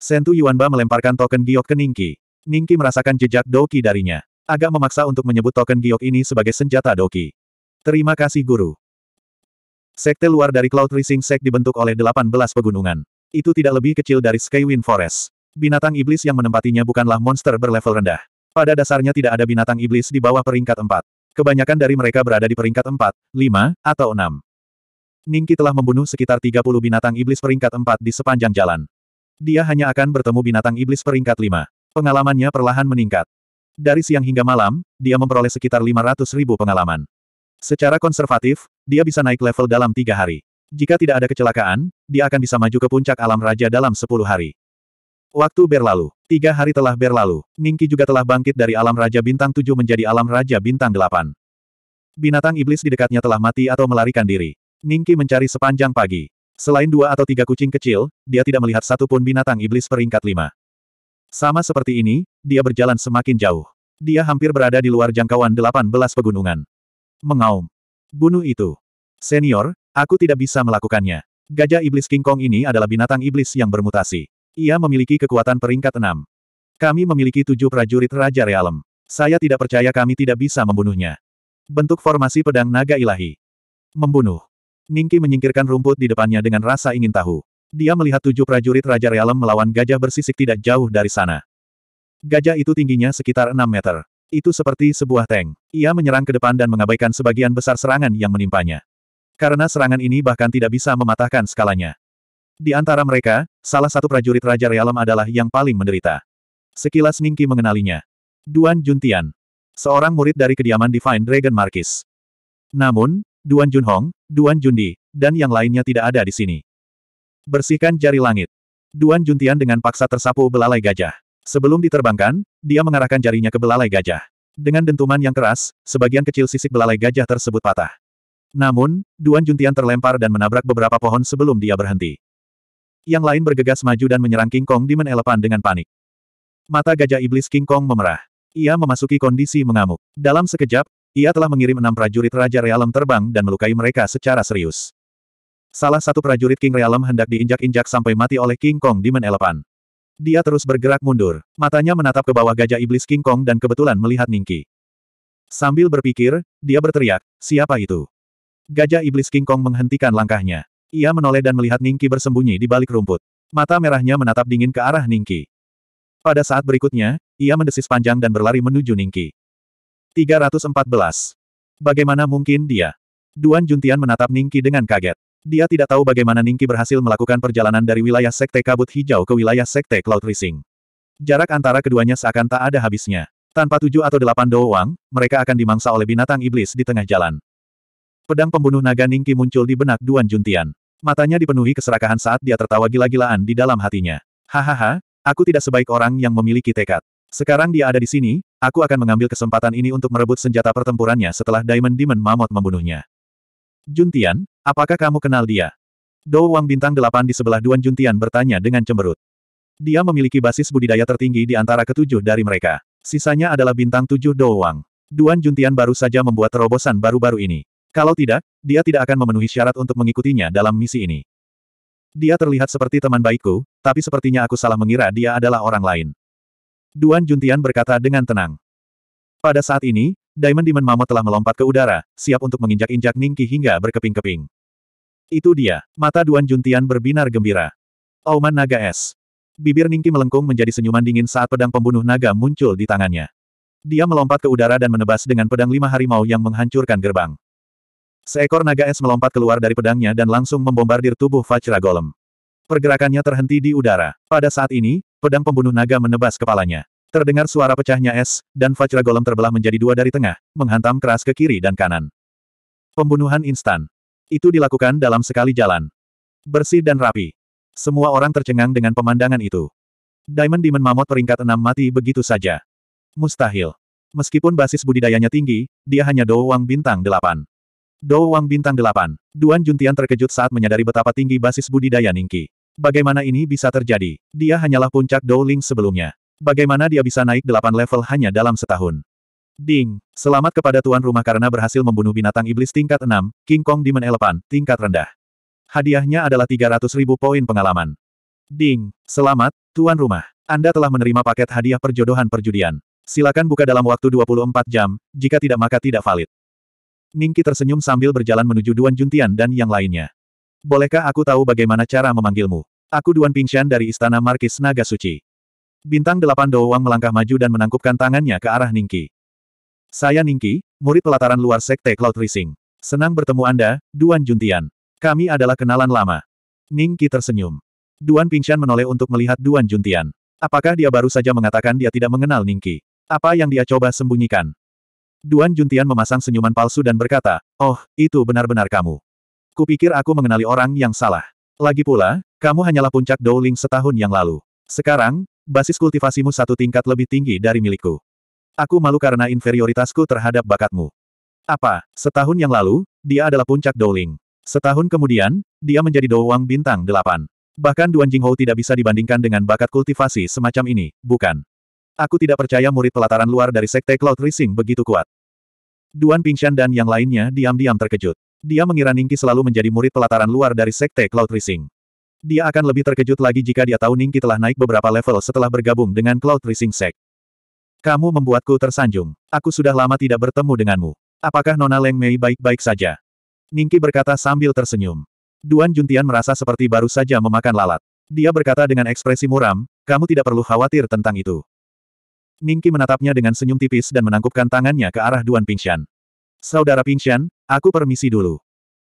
Sentu Yuanba melemparkan token giok ke Ningki. Ningki merasakan jejak Doki darinya. Agak memaksa untuk menyebut token giok ini sebagai senjata Doki. Terima kasih guru. Sekte luar dari Cloud Rising Sek dibentuk oleh 18 pegunungan. Itu tidak lebih kecil dari Skywind Forest. Binatang iblis yang menempatinya bukanlah monster berlevel rendah. Pada dasarnya tidak ada binatang iblis di bawah peringkat 4. Kebanyakan dari mereka berada di peringkat 4, 5, atau 6. Ningki telah membunuh sekitar 30 binatang iblis peringkat 4 di sepanjang jalan. Dia hanya akan bertemu binatang iblis peringkat 5. Pengalamannya perlahan meningkat. Dari siang hingga malam, dia memperoleh sekitar 500 ribu pengalaman. Secara konservatif, dia bisa naik level dalam tiga hari. Jika tidak ada kecelakaan, dia akan bisa maju ke puncak alam raja dalam 10 hari. Waktu berlalu. Tiga hari telah berlalu. Ningki juga telah bangkit dari alam Raja Bintang 7 menjadi alam Raja Bintang 8. Binatang iblis di dekatnya telah mati atau melarikan diri. Ningki mencari sepanjang pagi. Selain dua atau tiga kucing kecil, dia tidak melihat satupun binatang iblis peringkat lima. Sama seperti ini, dia berjalan semakin jauh. Dia hampir berada di luar jangkauan delapan belas pegunungan. Mengaum. Bunuh itu. Senior, aku tidak bisa melakukannya. Gajah iblis King Kong ini adalah binatang iblis yang bermutasi. Ia memiliki kekuatan peringkat enam. Kami memiliki tujuh prajurit Raja Realem. Saya tidak percaya kami tidak bisa membunuhnya. Bentuk formasi pedang naga ilahi. Membunuh. Ningki menyingkirkan rumput di depannya dengan rasa ingin tahu. Dia melihat tujuh prajurit Raja Realem melawan gajah bersisik tidak jauh dari sana. Gajah itu tingginya sekitar enam meter. Itu seperti sebuah tank. Ia menyerang ke depan dan mengabaikan sebagian besar serangan yang menimpanya. Karena serangan ini bahkan tidak bisa mematahkan skalanya. Di antara mereka, salah satu prajurit Raja Realem adalah yang paling menderita. Sekilas Ningki mengenalinya. Duan Juntian. Seorang murid dari kediaman Divine Dragon Marquis. Namun, Duan Junhong, Duan Jundi, dan yang lainnya tidak ada di sini. Bersihkan jari langit. Duan Juntian dengan paksa tersapu belalai gajah. Sebelum diterbangkan, dia mengarahkan jarinya ke belalai gajah. Dengan dentuman yang keras, sebagian kecil sisik belalai gajah tersebut patah. Namun, Duan Juntian terlempar dan menabrak beberapa pohon sebelum dia berhenti. Yang lain bergegas maju dan menyerang King Kong Demon Elephant dengan panik. Mata gajah iblis King Kong memerah. Ia memasuki kondisi mengamuk. Dalam sekejap, ia telah mengirim enam prajurit Raja Realem terbang dan melukai mereka secara serius. Salah satu prajurit King Realem hendak diinjak-injak sampai mati oleh King Kong Demon Elephant. Dia terus bergerak mundur. Matanya menatap ke bawah gajah iblis King Kong dan kebetulan melihat Ningki. Sambil berpikir, dia berteriak, siapa itu? Gajah iblis King Kong menghentikan langkahnya. Ia menoleh dan melihat Ningki bersembunyi di balik rumput. Mata merahnya menatap dingin ke arah Ningki. Pada saat berikutnya, ia mendesis panjang dan berlari menuju Ningki. 314. Bagaimana mungkin dia? Duan Juntian menatap Ningki dengan kaget. Dia tidak tahu bagaimana Ningki berhasil melakukan perjalanan dari wilayah Sekte Kabut Hijau ke wilayah Sekte Cloud Rising. Jarak antara keduanya seakan tak ada habisnya. Tanpa tujuh atau delapan doang, mereka akan dimangsa oleh binatang iblis di tengah jalan. Pedang pembunuh naga Ningki muncul di benak Duan Juntian. Matanya dipenuhi keserakahan saat dia tertawa gila-gilaan di dalam hatinya. Hahaha, aku tidak sebaik orang yang memiliki tekad. Sekarang dia ada di sini, aku akan mengambil kesempatan ini untuk merebut senjata pertempurannya setelah Diamond Demon Mammoth membunuhnya. Juntian, apakah kamu kenal dia? Dou Wang Bintang 8 di sebelah Duan Juntian bertanya dengan cemberut. Dia memiliki basis budidaya tertinggi di antara ketujuh dari mereka. Sisanya adalah bintang tujuh Dou Wang. Duan Juntian baru saja membuat terobosan baru-baru ini. Kalau tidak, dia tidak akan memenuhi syarat untuk mengikutinya dalam misi ini. Dia terlihat seperti teman baikku, tapi sepertinya aku salah mengira dia adalah orang lain. Duan Juntian berkata dengan tenang. Pada saat ini, Diamond Demon Mammoth telah melompat ke udara, siap untuk menginjak-injak Ningki hingga berkeping-keping. Itu dia, mata Duan Juntian berbinar gembira. Auman oh Naga Es. Bibir Ningki melengkung menjadi senyuman dingin saat pedang pembunuh naga muncul di tangannya. Dia melompat ke udara dan menebas dengan pedang lima harimau yang menghancurkan gerbang. Seekor naga es melompat keluar dari pedangnya dan langsung membombardir tubuh Fajra Golem. Pergerakannya terhenti di udara. Pada saat ini, pedang pembunuh naga menebas kepalanya. Terdengar suara pecahnya es, dan Fajra Golem terbelah menjadi dua dari tengah, menghantam keras ke kiri dan kanan. Pembunuhan instan. Itu dilakukan dalam sekali jalan. Bersih dan rapi. Semua orang tercengang dengan pemandangan itu. Diamond Demon Mammoth peringkat enam mati begitu saja. Mustahil. Meskipun basis budidayanya tinggi, dia hanya doang bintang delapan. Dou Wang bintang 8. Duan Juntian terkejut saat menyadari betapa tinggi basis budidaya Ningki. Bagaimana ini bisa terjadi? Dia hanyalah puncak Dou Ling sebelumnya. Bagaimana dia bisa naik 8 level hanya dalam setahun? Ding, selamat kepada tuan rumah karena berhasil membunuh binatang iblis tingkat 6, King Kong Demon Elephant, tingkat rendah. Hadiahnya adalah 300 ribu poin pengalaman. Ding, selamat, tuan rumah. Anda telah menerima paket hadiah perjodohan perjudian. Silakan buka dalam waktu 24 jam, jika tidak maka tidak valid. Ningki tersenyum sambil berjalan menuju Duan Juntian dan yang lainnya. Bolehkah aku tahu bagaimana cara memanggilmu? Aku Duan Pingshan dari Istana Markis Naga Suci. Bintang delapan Doang melangkah maju dan menangkupkan tangannya ke arah Ningki. Saya Ningki, murid pelataran luar Sekte Cloud Rising. Senang bertemu Anda, Duan Juntian. Kami adalah kenalan lama. Ningki tersenyum. Duan Pingshan menoleh untuk melihat Duan Juntian. Apakah dia baru saja mengatakan dia tidak mengenal Ningki? Apa yang dia coba sembunyikan? Duan Juntian memasang senyuman palsu dan berkata, Oh, itu benar-benar kamu. Kupikir aku mengenali orang yang salah. Lagi pula, kamu hanyalah puncak Dowling setahun yang lalu. Sekarang, basis kultivasimu satu tingkat lebih tinggi dari milikku. Aku malu karena inferioritasku terhadap bakatmu. Apa, setahun yang lalu, dia adalah puncak Dowling. Setahun kemudian, dia menjadi Douwang Bintang 8. Bahkan Duan Jinghou tidak bisa dibandingkan dengan bakat kultivasi semacam ini, bukan? Aku tidak percaya murid pelataran luar dari Sekte Cloud Rising begitu kuat. Duan Pingshan dan yang lainnya diam-diam terkejut. Dia mengira Ningki selalu menjadi murid pelataran luar dari Sekte Cloud Rising. Dia akan lebih terkejut lagi jika dia tahu Ningki telah naik beberapa level setelah bergabung dengan Cloud Rising Sek. Kamu membuatku tersanjung. Aku sudah lama tidak bertemu denganmu. Apakah Nona Leng Mei baik-baik saja? Ningki berkata sambil tersenyum. Duan Juntian merasa seperti baru saja memakan lalat. Dia berkata dengan ekspresi muram, kamu tidak perlu khawatir tentang itu. Ningki menatapnya dengan senyum tipis dan menangkupkan tangannya ke arah Duan Pingshan. Saudara Pingshan, aku permisi dulu.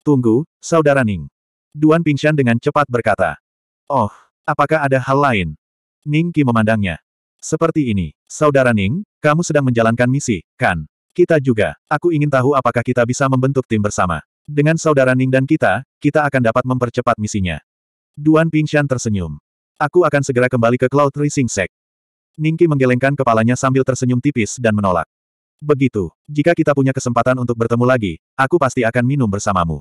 Tunggu, Saudara Ning. Duan Pingshan dengan cepat berkata. Oh, apakah ada hal lain? Ningki memandangnya. Seperti ini, Saudara Ning, kamu sedang menjalankan misi, kan? Kita juga, aku ingin tahu apakah kita bisa membentuk tim bersama. Dengan Saudara Ning dan kita, kita akan dapat mempercepat misinya. Duan Pingshan tersenyum. Aku akan segera kembali ke Cloud Rising Sek. Ningki menggelengkan kepalanya sambil tersenyum tipis dan menolak. Begitu, jika kita punya kesempatan untuk bertemu lagi, aku pasti akan minum bersamamu.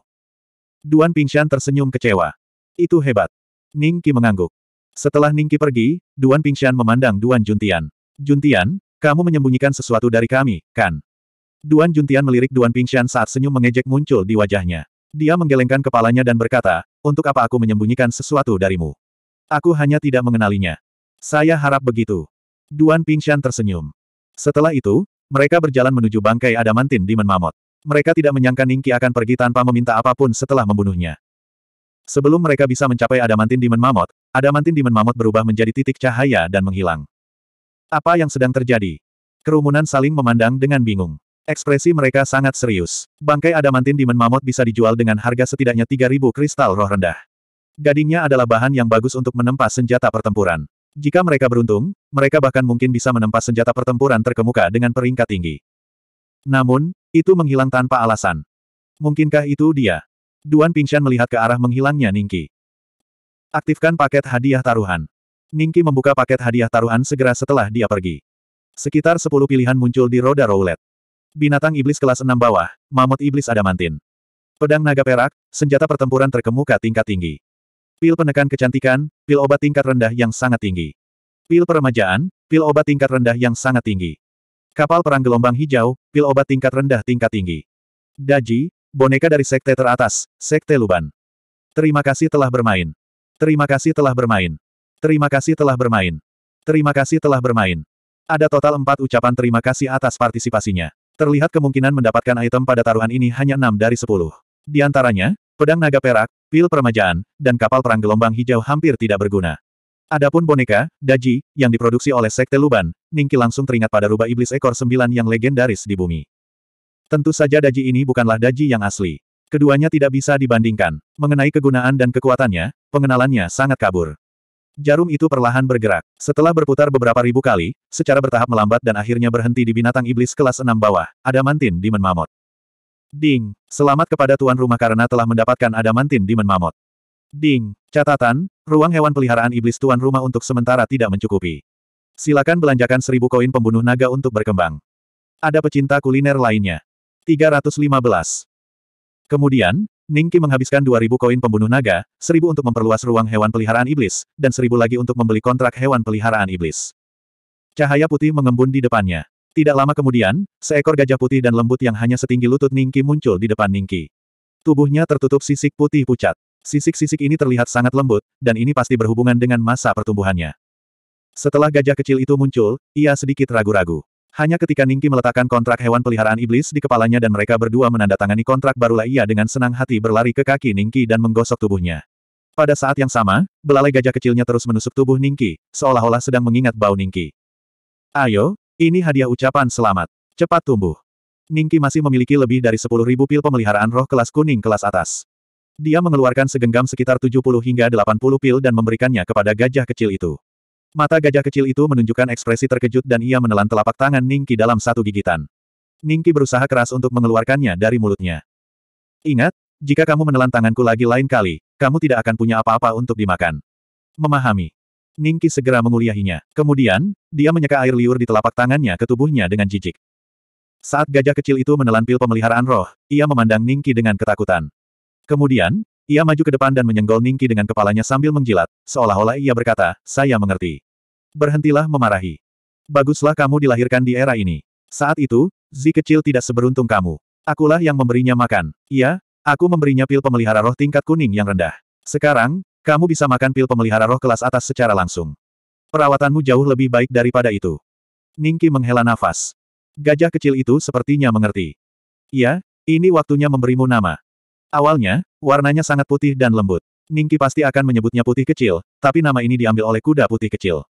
Duan Pingshan tersenyum kecewa. Itu hebat. Ningki mengangguk. Setelah Ningki pergi, Duan Pingshan memandang Duan Juntian. Juntian, kamu menyembunyikan sesuatu dari kami, kan? Duan Juntian melirik Duan Pingshan saat senyum mengejek muncul di wajahnya. Dia menggelengkan kepalanya dan berkata, untuk apa aku menyembunyikan sesuatu darimu? Aku hanya tidak mengenalinya. Saya harap begitu. Duan Pingshan tersenyum. Setelah itu, mereka berjalan menuju bangkai adamantin di Menmamot. Mereka tidak menyangka Ningki akan pergi tanpa meminta apapun setelah membunuhnya. Sebelum mereka bisa mencapai adamantin di Menmamot, adamantin di Menmamot berubah menjadi titik cahaya dan menghilang. Apa yang sedang terjadi? Kerumunan saling memandang dengan bingung. Ekspresi mereka sangat serius. Bangkai adamantin di Menmamot bisa dijual dengan harga setidaknya 3.000 kristal roh rendah. Gadingnya adalah bahan yang bagus untuk menempa senjata pertempuran. Jika mereka beruntung, mereka bahkan mungkin bisa menempas senjata pertempuran terkemuka dengan peringkat tinggi. Namun, itu menghilang tanpa alasan. Mungkinkah itu dia? Duan Pingshan melihat ke arah menghilangnya Ningki. Aktifkan paket hadiah taruhan. Ningki membuka paket hadiah taruhan segera setelah dia pergi. Sekitar 10 pilihan muncul di roda roulette. Binatang iblis kelas 6 bawah, mamut iblis adamantin. Pedang naga perak, senjata pertempuran terkemuka tingkat tinggi. Pil penekan kecantikan, pil obat tingkat rendah yang sangat tinggi. Pil peremajaan, pil obat tingkat rendah yang sangat tinggi. Kapal perang gelombang hijau, pil obat tingkat rendah tingkat tinggi. Daji, boneka dari sekte teratas, sekte Luban. Terima kasih telah bermain. Terima kasih telah bermain. Terima kasih telah bermain. Terima kasih telah bermain. Ada total empat ucapan terima kasih atas partisipasinya. Terlihat kemungkinan mendapatkan item pada taruhan ini hanya enam dari sepuluh. Di antaranya, pedang naga perak, pil peremajaan, dan kapal perang gelombang hijau hampir tidak berguna. Adapun boneka, Daji, yang diproduksi oleh Sekte Luban, Ningki langsung teringat pada rubah iblis ekor sembilan yang legendaris di bumi. Tentu saja Daji ini bukanlah Daji yang asli. Keduanya tidak bisa dibandingkan. Mengenai kegunaan dan kekuatannya, pengenalannya sangat kabur. Jarum itu perlahan bergerak. Setelah berputar beberapa ribu kali, secara bertahap melambat dan akhirnya berhenti di binatang iblis kelas enam bawah, Adamantin Demon Mammoth. Ding, selamat kepada tuan rumah karena telah mendapatkan Adamantin Demon Mammoth. Ding. Catatan, ruang hewan peliharaan iblis tuan rumah untuk sementara tidak mencukupi. Silakan belanjakan seribu koin pembunuh naga untuk berkembang. Ada pecinta kuliner lainnya. 315. Kemudian, Ningki menghabiskan 2.000 koin pembunuh naga, 1.000 untuk memperluas ruang hewan peliharaan iblis, dan 1.000 lagi untuk membeli kontrak hewan peliharaan iblis. Cahaya putih mengembun di depannya. Tidak lama kemudian, seekor gajah putih dan lembut yang hanya setinggi lutut Ningki muncul di depan Ningki. Tubuhnya tertutup sisik putih pucat. Sisik-sisik ini terlihat sangat lembut, dan ini pasti berhubungan dengan masa pertumbuhannya. Setelah gajah kecil itu muncul, ia sedikit ragu-ragu. Hanya ketika Ningki meletakkan kontrak hewan peliharaan iblis di kepalanya dan mereka berdua menandatangani kontrak barulah ia dengan senang hati berlari ke kaki Ningki dan menggosok tubuhnya. Pada saat yang sama, belalai gajah kecilnya terus menusuk tubuh Ningki, seolah-olah sedang mengingat bau Ningki. Ayo, ini hadiah ucapan selamat. Cepat tumbuh. Ningki masih memiliki lebih dari 10.000 pil pemeliharaan roh kelas kuning kelas atas. Dia mengeluarkan segenggam sekitar 70 hingga 80 pil dan memberikannya kepada gajah kecil itu. Mata gajah kecil itu menunjukkan ekspresi terkejut dan ia menelan telapak tangan Ningki dalam satu gigitan. Ningki berusaha keras untuk mengeluarkannya dari mulutnya. Ingat, jika kamu menelan tanganku lagi lain kali, kamu tidak akan punya apa-apa untuk dimakan. Memahami. Ningki segera menguliahinya. Kemudian, dia menyeka air liur di telapak tangannya ke tubuhnya dengan jijik. Saat gajah kecil itu menelan pil pemeliharaan roh, ia memandang Ningki dengan ketakutan. Kemudian, ia maju ke depan dan menyenggol Ningki dengan kepalanya sambil menjilat, seolah-olah ia berkata, saya mengerti. Berhentilah memarahi. Baguslah kamu dilahirkan di era ini. Saat itu, Zi kecil tidak seberuntung kamu. Akulah yang memberinya makan. Iya, aku memberinya pil pemelihara roh tingkat kuning yang rendah. Sekarang, kamu bisa makan pil pemelihara roh kelas atas secara langsung. Perawatanmu jauh lebih baik daripada itu. Ningki menghela nafas. Gajah kecil itu sepertinya mengerti. Iya, ini waktunya memberimu nama. Awalnya, warnanya sangat putih dan lembut. Ningki pasti akan menyebutnya putih kecil, tapi nama ini diambil oleh kuda putih kecil.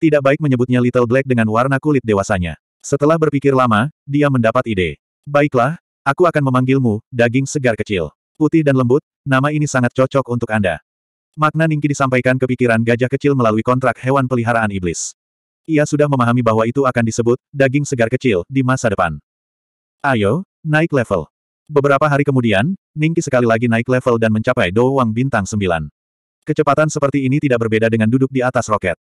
Tidak baik menyebutnya Little Black dengan warna kulit dewasanya. Setelah berpikir lama, dia mendapat ide. Baiklah, aku akan memanggilmu, daging segar kecil. Putih dan lembut, nama ini sangat cocok untuk Anda. Makna Ningki disampaikan ke pikiran gajah kecil melalui kontrak hewan peliharaan iblis. Ia sudah memahami bahwa itu akan disebut, daging segar kecil, di masa depan. Ayo, naik level. Beberapa hari kemudian, Ningki sekali lagi naik level dan mencapai Douwang bintang 9. Kecepatan seperti ini tidak berbeda dengan duduk di atas roket.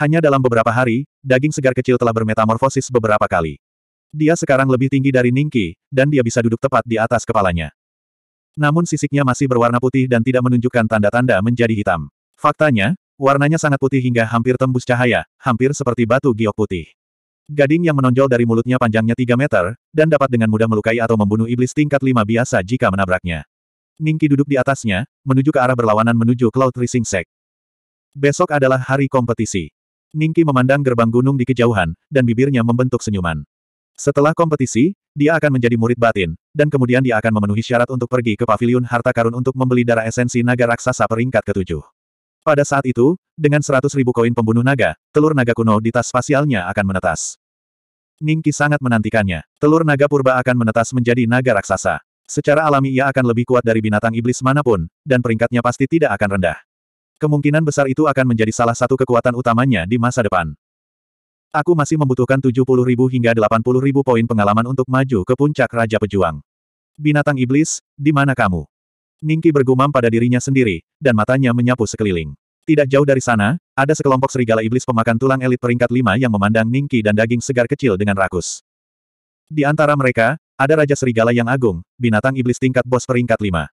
Hanya dalam beberapa hari, daging segar kecil telah bermetamorfosis beberapa kali. Dia sekarang lebih tinggi dari Ningki, dan dia bisa duduk tepat di atas kepalanya. Namun sisiknya masih berwarna putih dan tidak menunjukkan tanda-tanda menjadi hitam. Faktanya, warnanya sangat putih hingga hampir tembus cahaya, hampir seperti batu giok putih. Gading yang menonjol dari mulutnya panjangnya 3 meter, dan dapat dengan mudah melukai atau membunuh iblis tingkat 5 biasa jika menabraknya. Ningki duduk di atasnya, menuju ke arah berlawanan menuju Cloud Rising Sek. Besok adalah hari kompetisi. Ningki memandang gerbang gunung di kejauhan, dan bibirnya membentuk senyuman. Setelah kompetisi, dia akan menjadi murid batin, dan kemudian dia akan memenuhi syarat untuk pergi ke paviliun harta karun untuk membeli darah esensi naga raksasa peringkat ketujuh. Pada saat itu, dengan seratus ribu koin pembunuh naga, telur naga kuno di tas spasialnya akan menetas. Ningki sangat menantikannya. Telur naga purba akan menetas menjadi naga raksasa. Secara alami ia akan lebih kuat dari binatang iblis manapun, dan peringkatnya pasti tidak akan rendah. Kemungkinan besar itu akan menjadi salah satu kekuatan utamanya di masa depan. Aku masih membutuhkan 70 ribu hingga 80 ribu poin pengalaman untuk maju ke puncak Raja Pejuang. Binatang iblis, di mana kamu? Ningki bergumam pada dirinya sendiri, dan matanya menyapu sekeliling. Tidak jauh dari sana, ada sekelompok serigala iblis pemakan tulang elit peringkat lima yang memandang Ningki dan daging segar kecil dengan rakus. Di antara mereka, ada Raja Serigala yang agung, binatang iblis tingkat bos peringkat lima.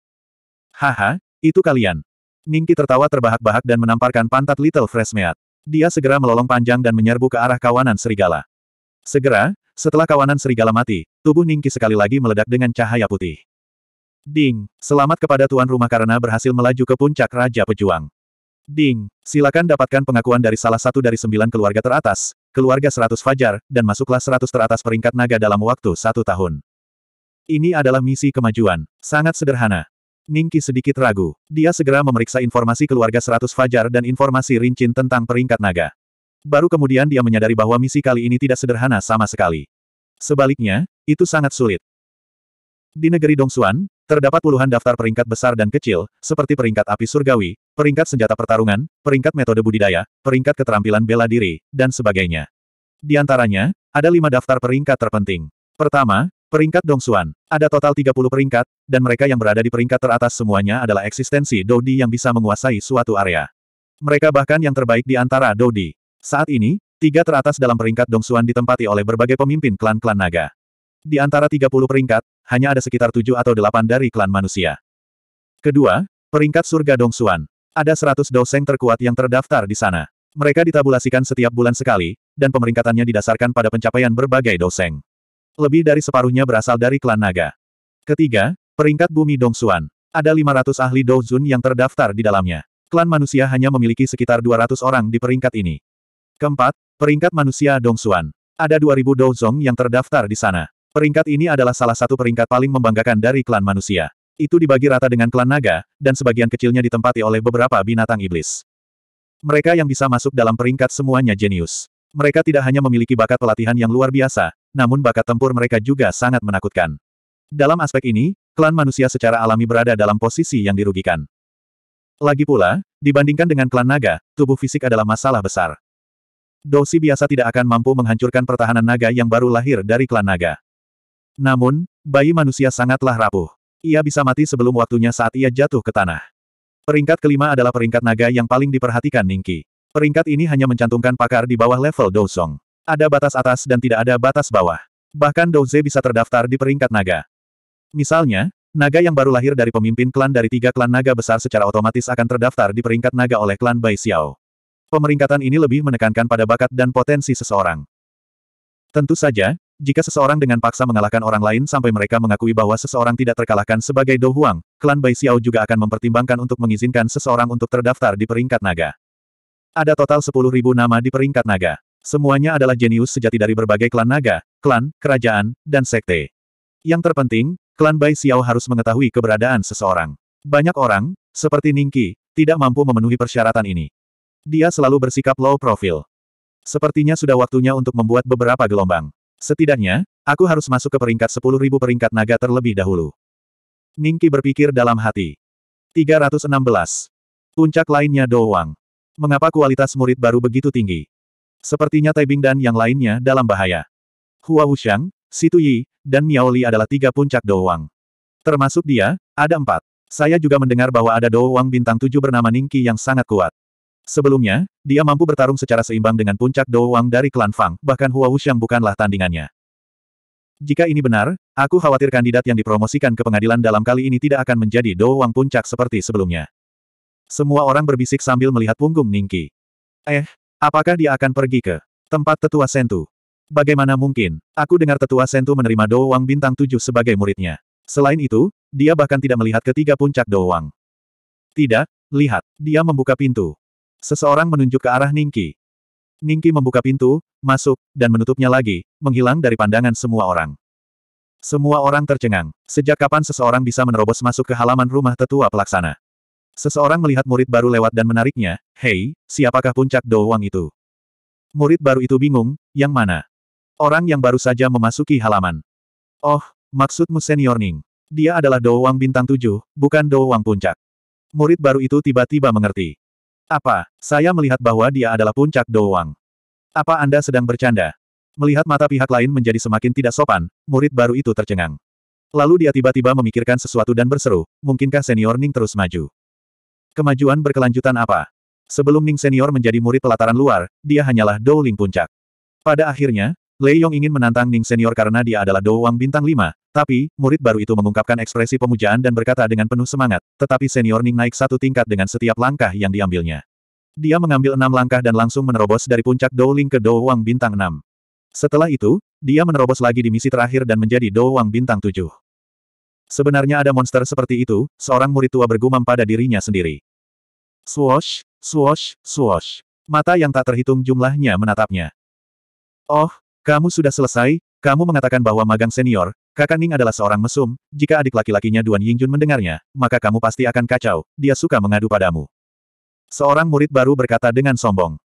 Haha, itu kalian. Ningki tertawa terbahak-bahak dan menamparkan pantat Little Freshmeat. Dia segera melolong panjang dan menyerbu ke arah kawanan serigala. Segera, setelah kawanan serigala mati, tubuh Ningki sekali lagi meledak dengan cahaya putih. Ding, selamat kepada tuan rumah karena berhasil melaju ke puncak Raja Pejuang. Ding, silakan dapatkan pengakuan dari salah satu dari sembilan keluarga teratas, keluarga seratus Fajar, dan masuklah seratus teratas peringkat naga dalam waktu satu tahun. Ini adalah misi kemajuan, sangat sederhana. Ningki sedikit ragu. Dia segera memeriksa informasi keluarga seratus Fajar dan informasi rincin tentang peringkat naga. Baru kemudian dia menyadari bahwa misi kali ini tidak sederhana sama sekali. Sebaliknya, itu sangat sulit. Di negeri Dongsuan, Terdapat puluhan daftar peringkat besar dan kecil, seperti peringkat api surgawi, peringkat senjata pertarungan, peringkat metode budidaya, peringkat keterampilan bela diri, dan sebagainya. Di antaranya, ada lima daftar peringkat terpenting. Pertama, peringkat Dong Dongsuan. Ada total 30 peringkat, dan mereka yang berada di peringkat teratas semuanya adalah eksistensi Dodi yang bisa menguasai suatu area. Mereka bahkan yang terbaik di antara Dodi. Saat ini, tiga teratas dalam peringkat Dong Dongsuan ditempati oleh berbagai pemimpin klan-klan naga. Di antara 30 peringkat, hanya ada sekitar tujuh atau delapan dari klan manusia. Kedua, peringkat surga Dongsuan. Ada seratus doseng terkuat yang terdaftar di sana. Mereka ditabulasikan setiap bulan sekali, dan pemeringkatannya didasarkan pada pencapaian berbagai doseng. Lebih dari separuhnya berasal dari klan naga. Ketiga, peringkat bumi Dongsuan. Ada lima ratus ahli Douzun yang terdaftar di dalamnya. Klan manusia hanya memiliki sekitar dua ratus orang di peringkat ini. Keempat, peringkat manusia Dongsuan. Ada dua 2000 Douzong yang terdaftar di sana. Peringkat ini adalah salah satu peringkat paling membanggakan dari klan manusia. Itu dibagi rata dengan klan naga, dan sebagian kecilnya ditempati oleh beberapa binatang iblis. Mereka yang bisa masuk dalam peringkat semuanya jenius. Mereka tidak hanya memiliki bakat pelatihan yang luar biasa, namun bakat tempur mereka juga sangat menakutkan. Dalam aspek ini, klan manusia secara alami berada dalam posisi yang dirugikan. Lagi pula, dibandingkan dengan klan naga, tubuh fisik adalah masalah besar. Dosi biasa tidak akan mampu menghancurkan pertahanan naga yang baru lahir dari klan naga. Namun, bayi manusia sangatlah rapuh. Ia bisa mati sebelum waktunya saat ia jatuh ke tanah. Peringkat kelima adalah peringkat naga yang paling diperhatikan Ningki. Peringkat ini hanya mencantumkan pakar di bawah level Song. Ada batas atas dan tidak ada batas bawah. Bahkan Douze bisa terdaftar di peringkat naga. Misalnya, naga yang baru lahir dari pemimpin klan dari tiga klan naga besar secara otomatis akan terdaftar di peringkat naga oleh klan Bai Xiao. Pemeringkatan ini lebih menekankan pada bakat dan potensi seseorang. Tentu saja, jika seseorang dengan paksa mengalahkan orang lain sampai mereka mengakui bahwa seseorang tidak terkalahkan sebagai Dou Huang, klan Bai Xiao juga akan mempertimbangkan untuk mengizinkan seseorang untuk terdaftar di peringkat naga. Ada total 10.000 nama di peringkat naga. Semuanya adalah jenius sejati dari berbagai klan naga, klan, kerajaan, dan sekte. Yang terpenting, klan Bai Xiao harus mengetahui keberadaan seseorang. Banyak orang, seperti Ningki, tidak mampu memenuhi persyaratan ini. Dia selalu bersikap low profile. Sepertinya sudah waktunya untuk membuat beberapa gelombang. Setidaknya, aku harus masuk ke peringkat sepuluh ribu peringkat naga terlebih dahulu. Ningki berpikir dalam hati. 316. Puncak lainnya doang. Mengapa kualitas murid baru begitu tinggi? Sepertinya Taibing dan yang lainnya dalam bahaya. Hua Wuxiang, Situ Yi, dan Miao adalah tiga puncak doang. Termasuk dia, ada empat. Saya juga mendengar bahwa ada doang bintang tujuh bernama Ningki yang sangat kuat. Sebelumnya, dia mampu bertarung secara seimbang dengan puncak Dou Wang dari klan Fang, bahkan Hua Wuxiang bukanlah tandingannya. Jika ini benar, aku khawatir kandidat yang dipromosikan ke pengadilan dalam kali ini tidak akan menjadi Dou Wang puncak seperti sebelumnya. Semua orang berbisik sambil melihat punggung Ningki. Eh, apakah dia akan pergi ke tempat tetua Sentu? Bagaimana mungkin, aku dengar tetua Sentu menerima Dou Wang bintang tujuh sebagai muridnya. Selain itu, dia bahkan tidak melihat ketiga puncak Dou Wang. Tidak, lihat, dia membuka pintu. Seseorang menunjuk ke arah Ningki. Ningki membuka pintu, masuk, dan menutupnya lagi, menghilang dari pandangan semua orang. Semua orang tercengang. Sejak kapan seseorang bisa menerobos masuk ke halaman rumah tetua pelaksana? Seseorang melihat murid baru lewat dan menariknya, Hei, siapakah puncak doang itu? Murid baru itu bingung, yang mana? Orang yang baru saja memasuki halaman. Oh, maksudmu senior Ning. Dia adalah doang bintang tujuh, bukan doang puncak. Murid baru itu tiba-tiba mengerti. Apa? Saya melihat bahwa dia adalah puncak doang. Apa Anda sedang bercanda? Melihat mata pihak lain menjadi semakin tidak sopan, murid baru itu tercengang. Lalu dia tiba-tiba memikirkan sesuatu dan berseru, mungkinkah senior Ning terus maju? Kemajuan berkelanjutan apa? Sebelum Ning senior menjadi murid pelataran luar, dia hanyalah Douling puncak. Pada akhirnya, Lei Yong ingin menantang Ning Senior karena dia adalah Dou Wang bintang 5, tapi, murid baru itu mengungkapkan ekspresi pemujaan dan berkata dengan penuh semangat, tetapi Senior Ning naik satu tingkat dengan setiap langkah yang diambilnya. Dia mengambil enam langkah dan langsung menerobos dari puncak Dou Ling ke Dou Wang bintang 6. Setelah itu, dia menerobos lagi di misi terakhir dan menjadi Dou Wang bintang 7. Sebenarnya ada monster seperti itu, seorang murid tua bergumam pada dirinya sendiri. Swoosh, swoosh, swoosh. Mata yang tak terhitung jumlahnya menatapnya. Oh, kamu sudah selesai, kamu mengatakan bahwa magang senior, kakak Ning adalah seorang mesum, jika adik laki-lakinya Duan Yingjun mendengarnya, maka kamu pasti akan kacau, dia suka mengadu padamu. Seorang murid baru berkata dengan sombong.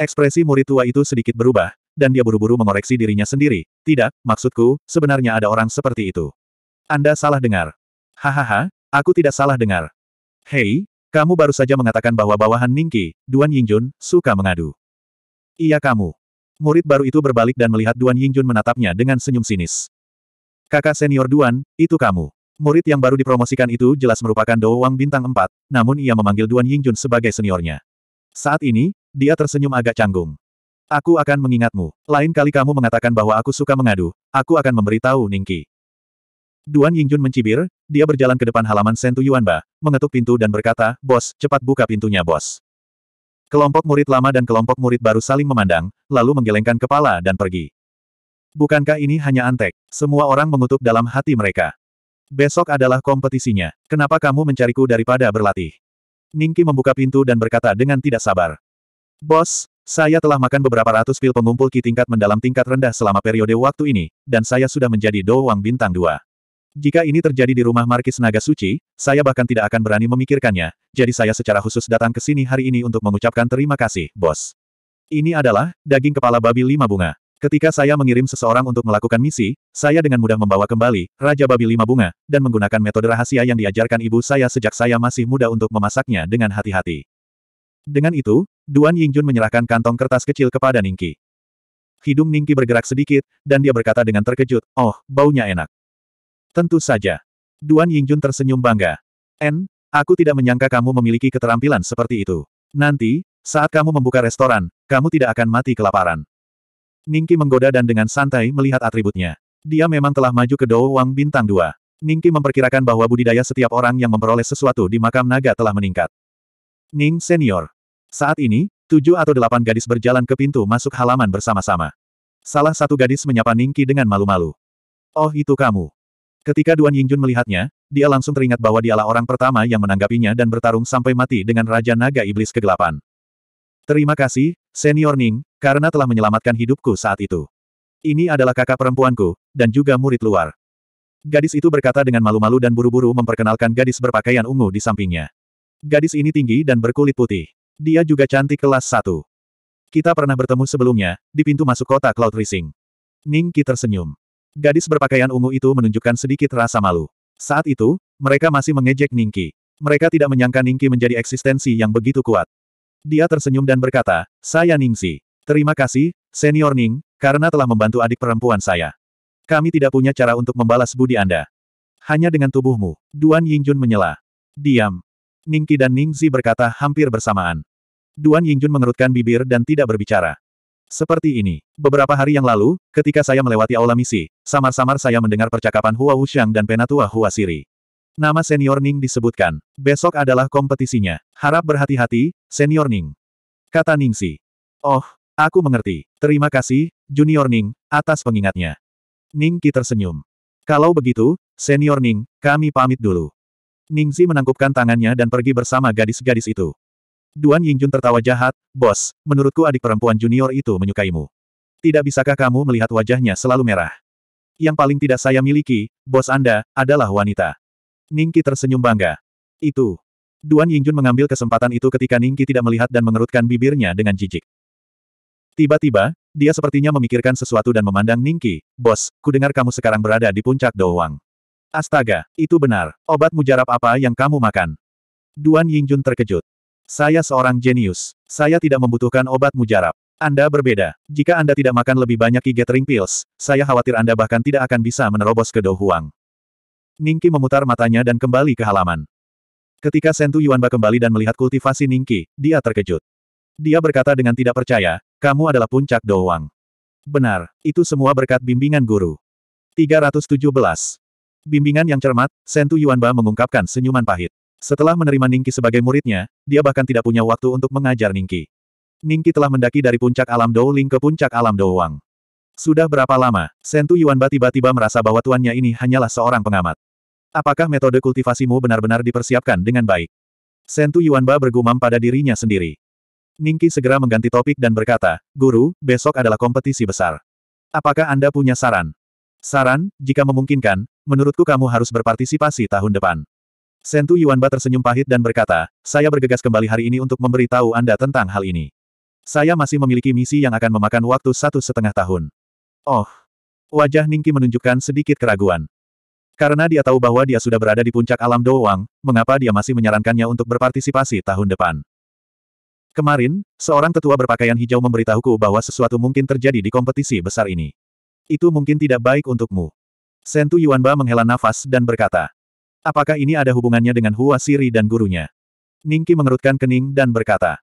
Ekspresi murid tua itu sedikit berubah, dan dia buru-buru mengoreksi dirinya sendiri. Tidak, maksudku, sebenarnya ada orang seperti itu. Anda salah dengar. Hahaha, aku tidak salah dengar. Hei, kamu baru saja mengatakan bahwa bawahan Ningki, Duan Yingjun, suka mengadu. Iya kamu. Murid baru itu berbalik dan melihat Duan Yingjun menatapnya dengan senyum sinis. Kakak senior Duan, itu kamu. Murid yang baru dipromosikan itu jelas merupakan Dou Wang bintang 4, namun ia memanggil Duan Yingjun sebagai seniornya. Saat ini, dia tersenyum agak canggung. Aku akan mengingatmu. Lain kali kamu mengatakan bahwa aku suka mengadu, aku akan memberitahu Ningki. Duan Yingjun mencibir, dia berjalan ke depan halaman Sentu Yuanba, mengetuk pintu dan berkata, Bos, cepat buka pintunya bos. Kelompok murid lama dan kelompok murid baru saling memandang, lalu menggelengkan kepala dan pergi. Bukankah ini hanya antek? Semua orang mengutuk dalam hati mereka. Besok adalah kompetisinya. Kenapa kamu mencariku daripada berlatih? Ningki membuka pintu dan berkata dengan tidak sabar. Bos, saya telah makan beberapa ratus pil pengumpul ki tingkat mendalam tingkat rendah selama periode waktu ini, dan saya sudah menjadi doang bintang 2. Jika ini terjadi di rumah Markis Naga Suci, saya bahkan tidak akan berani memikirkannya, jadi saya secara khusus datang ke sini hari ini untuk mengucapkan terima kasih, bos. Ini adalah, daging kepala babi lima bunga. Ketika saya mengirim seseorang untuk melakukan misi, saya dengan mudah membawa kembali, Raja Babi Lima Bunga, dan menggunakan metode rahasia yang diajarkan ibu saya sejak saya masih muda untuk memasaknya dengan hati-hati. Dengan itu, Duan Yingjun menyerahkan kantong kertas kecil kepada Ningki. Hidung Ningki bergerak sedikit, dan dia berkata dengan terkejut, oh, baunya enak. Tentu saja. Duan Yingjun tersenyum bangga. En, aku tidak menyangka kamu memiliki keterampilan seperti itu. Nanti, saat kamu membuka restoran, kamu tidak akan mati kelaparan. Ningki menggoda dan dengan santai melihat atributnya. Dia memang telah maju ke Dou Wang Bintang 2. Ningki memperkirakan bahwa budidaya setiap orang yang memperoleh sesuatu di makam naga telah meningkat. Ning Senior. Saat ini, tujuh atau delapan gadis berjalan ke pintu masuk halaman bersama-sama. Salah satu gadis menyapa Ningki dengan malu-malu. Oh itu kamu. Ketika Duan Yingjun melihatnya, dia langsung teringat bahwa dialah orang pertama yang menanggapinya dan bertarung sampai mati dengan Raja Naga Iblis Kegelapan. Terima kasih, Senior Ning, karena telah menyelamatkan hidupku saat itu. Ini adalah kakak perempuanku, dan juga murid luar. Gadis itu berkata dengan malu-malu dan buru-buru memperkenalkan gadis berpakaian ungu di sampingnya. Gadis ini tinggi dan berkulit putih. Dia juga cantik kelas satu. Kita pernah bertemu sebelumnya, di pintu masuk kota Cloud Rising. Ning Qi tersenyum. Gadis berpakaian ungu itu menunjukkan sedikit rasa malu. Saat itu, mereka masih mengejek Ningki. Mereka tidak menyangka Ningki menjadi eksistensi yang begitu kuat. Dia tersenyum dan berkata, saya Ningsi. Terima kasih, senior Ning, karena telah membantu adik perempuan saya. Kami tidak punya cara untuk membalas budi Anda. Hanya dengan tubuhmu. Duan Yingjun menyela. Diam. Ningki dan Ningzi berkata hampir bersamaan. Duan Yingjun mengerutkan bibir dan tidak berbicara. Seperti ini. Beberapa hari yang lalu, ketika saya melewati aula misi, Samar-samar saya mendengar percakapan Hua Wuxiang dan penatua Hua Siri. Nama senior Ning disebutkan. Besok adalah kompetisinya. Harap berhati-hati, senior Ning. Kata Si. Oh, aku mengerti. Terima kasih, junior Ning, atas pengingatnya. Ningki tersenyum. Kalau begitu, senior Ning, kami pamit dulu. Ningzi menangkupkan tangannya dan pergi bersama gadis-gadis itu. Duan Yingjun tertawa jahat, Bos, menurutku adik perempuan junior itu menyukaimu. Tidak bisakah kamu melihat wajahnya selalu merah? Yang paling tidak saya miliki, bos Anda, adalah wanita. Ningki tersenyum bangga. Itu. Duan Yingjun mengambil kesempatan itu ketika Ningki tidak melihat dan mengerutkan bibirnya dengan jijik. Tiba-tiba, dia sepertinya memikirkan sesuatu dan memandang Ningki, Bos, ku dengar kamu sekarang berada di puncak Doang. Astaga, itu benar. Obat mujarab apa yang kamu makan? Duan Yingjun terkejut. Saya seorang jenius. Saya tidak membutuhkan obat mujarab. Anda berbeda. Jika Anda tidak makan lebih banyak ki gathering pills, saya khawatir Anda bahkan tidak akan bisa menerobos ke Dohuang. Ningki memutar matanya dan kembali ke halaman. Ketika Sentu Yuanba kembali dan melihat kultivasi Ningki, dia terkejut. Dia berkata dengan tidak percaya, kamu adalah puncak Dohuang. Benar, itu semua berkat bimbingan guru. 317. Bimbingan yang cermat, Sentu Yuanba mengungkapkan senyuman pahit. Setelah menerima Ningki sebagai muridnya, dia bahkan tidak punya waktu untuk mengajar Ningki. Ningki telah mendaki dari puncak alam Ling ke puncak alam Wang. Sudah berapa lama, Sentu Yuanba tiba-tiba merasa bahwa tuannya ini hanyalah seorang pengamat. Apakah metode kultivasimu benar-benar dipersiapkan dengan baik? Sentu Yuanba bergumam pada dirinya sendiri. Ningki segera mengganti topik dan berkata, Guru, besok adalah kompetisi besar. Apakah Anda punya saran? Saran, jika memungkinkan, menurutku kamu harus berpartisipasi tahun depan. Sentu Yuanba tersenyum pahit dan berkata, saya bergegas kembali hari ini untuk memberitahu Anda tentang hal ini. Saya masih memiliki misi yang akan memakan waktu satu setengah tahun. Oh. Wajah Ningki menunjukkan sedikit keraguan. Karena dia tahu bahwa dia sudah berada di puncak alam Doang, mengapa dia masih menyarankannya untuk berpartisipasi tahun depan? Kemarin, seorang tetua berpakaian hijau memberitahuku bahwa sesuatu mungkin terjadi di kompetisi besar ini. Itu mungkin tidak baik untukmu. Sentu Yuanba menghela nafas dan berkata, Apakah ini ada hubungannya dengan Hua Siri dan gurunya? Ningki mengerutkan kening dan berkata,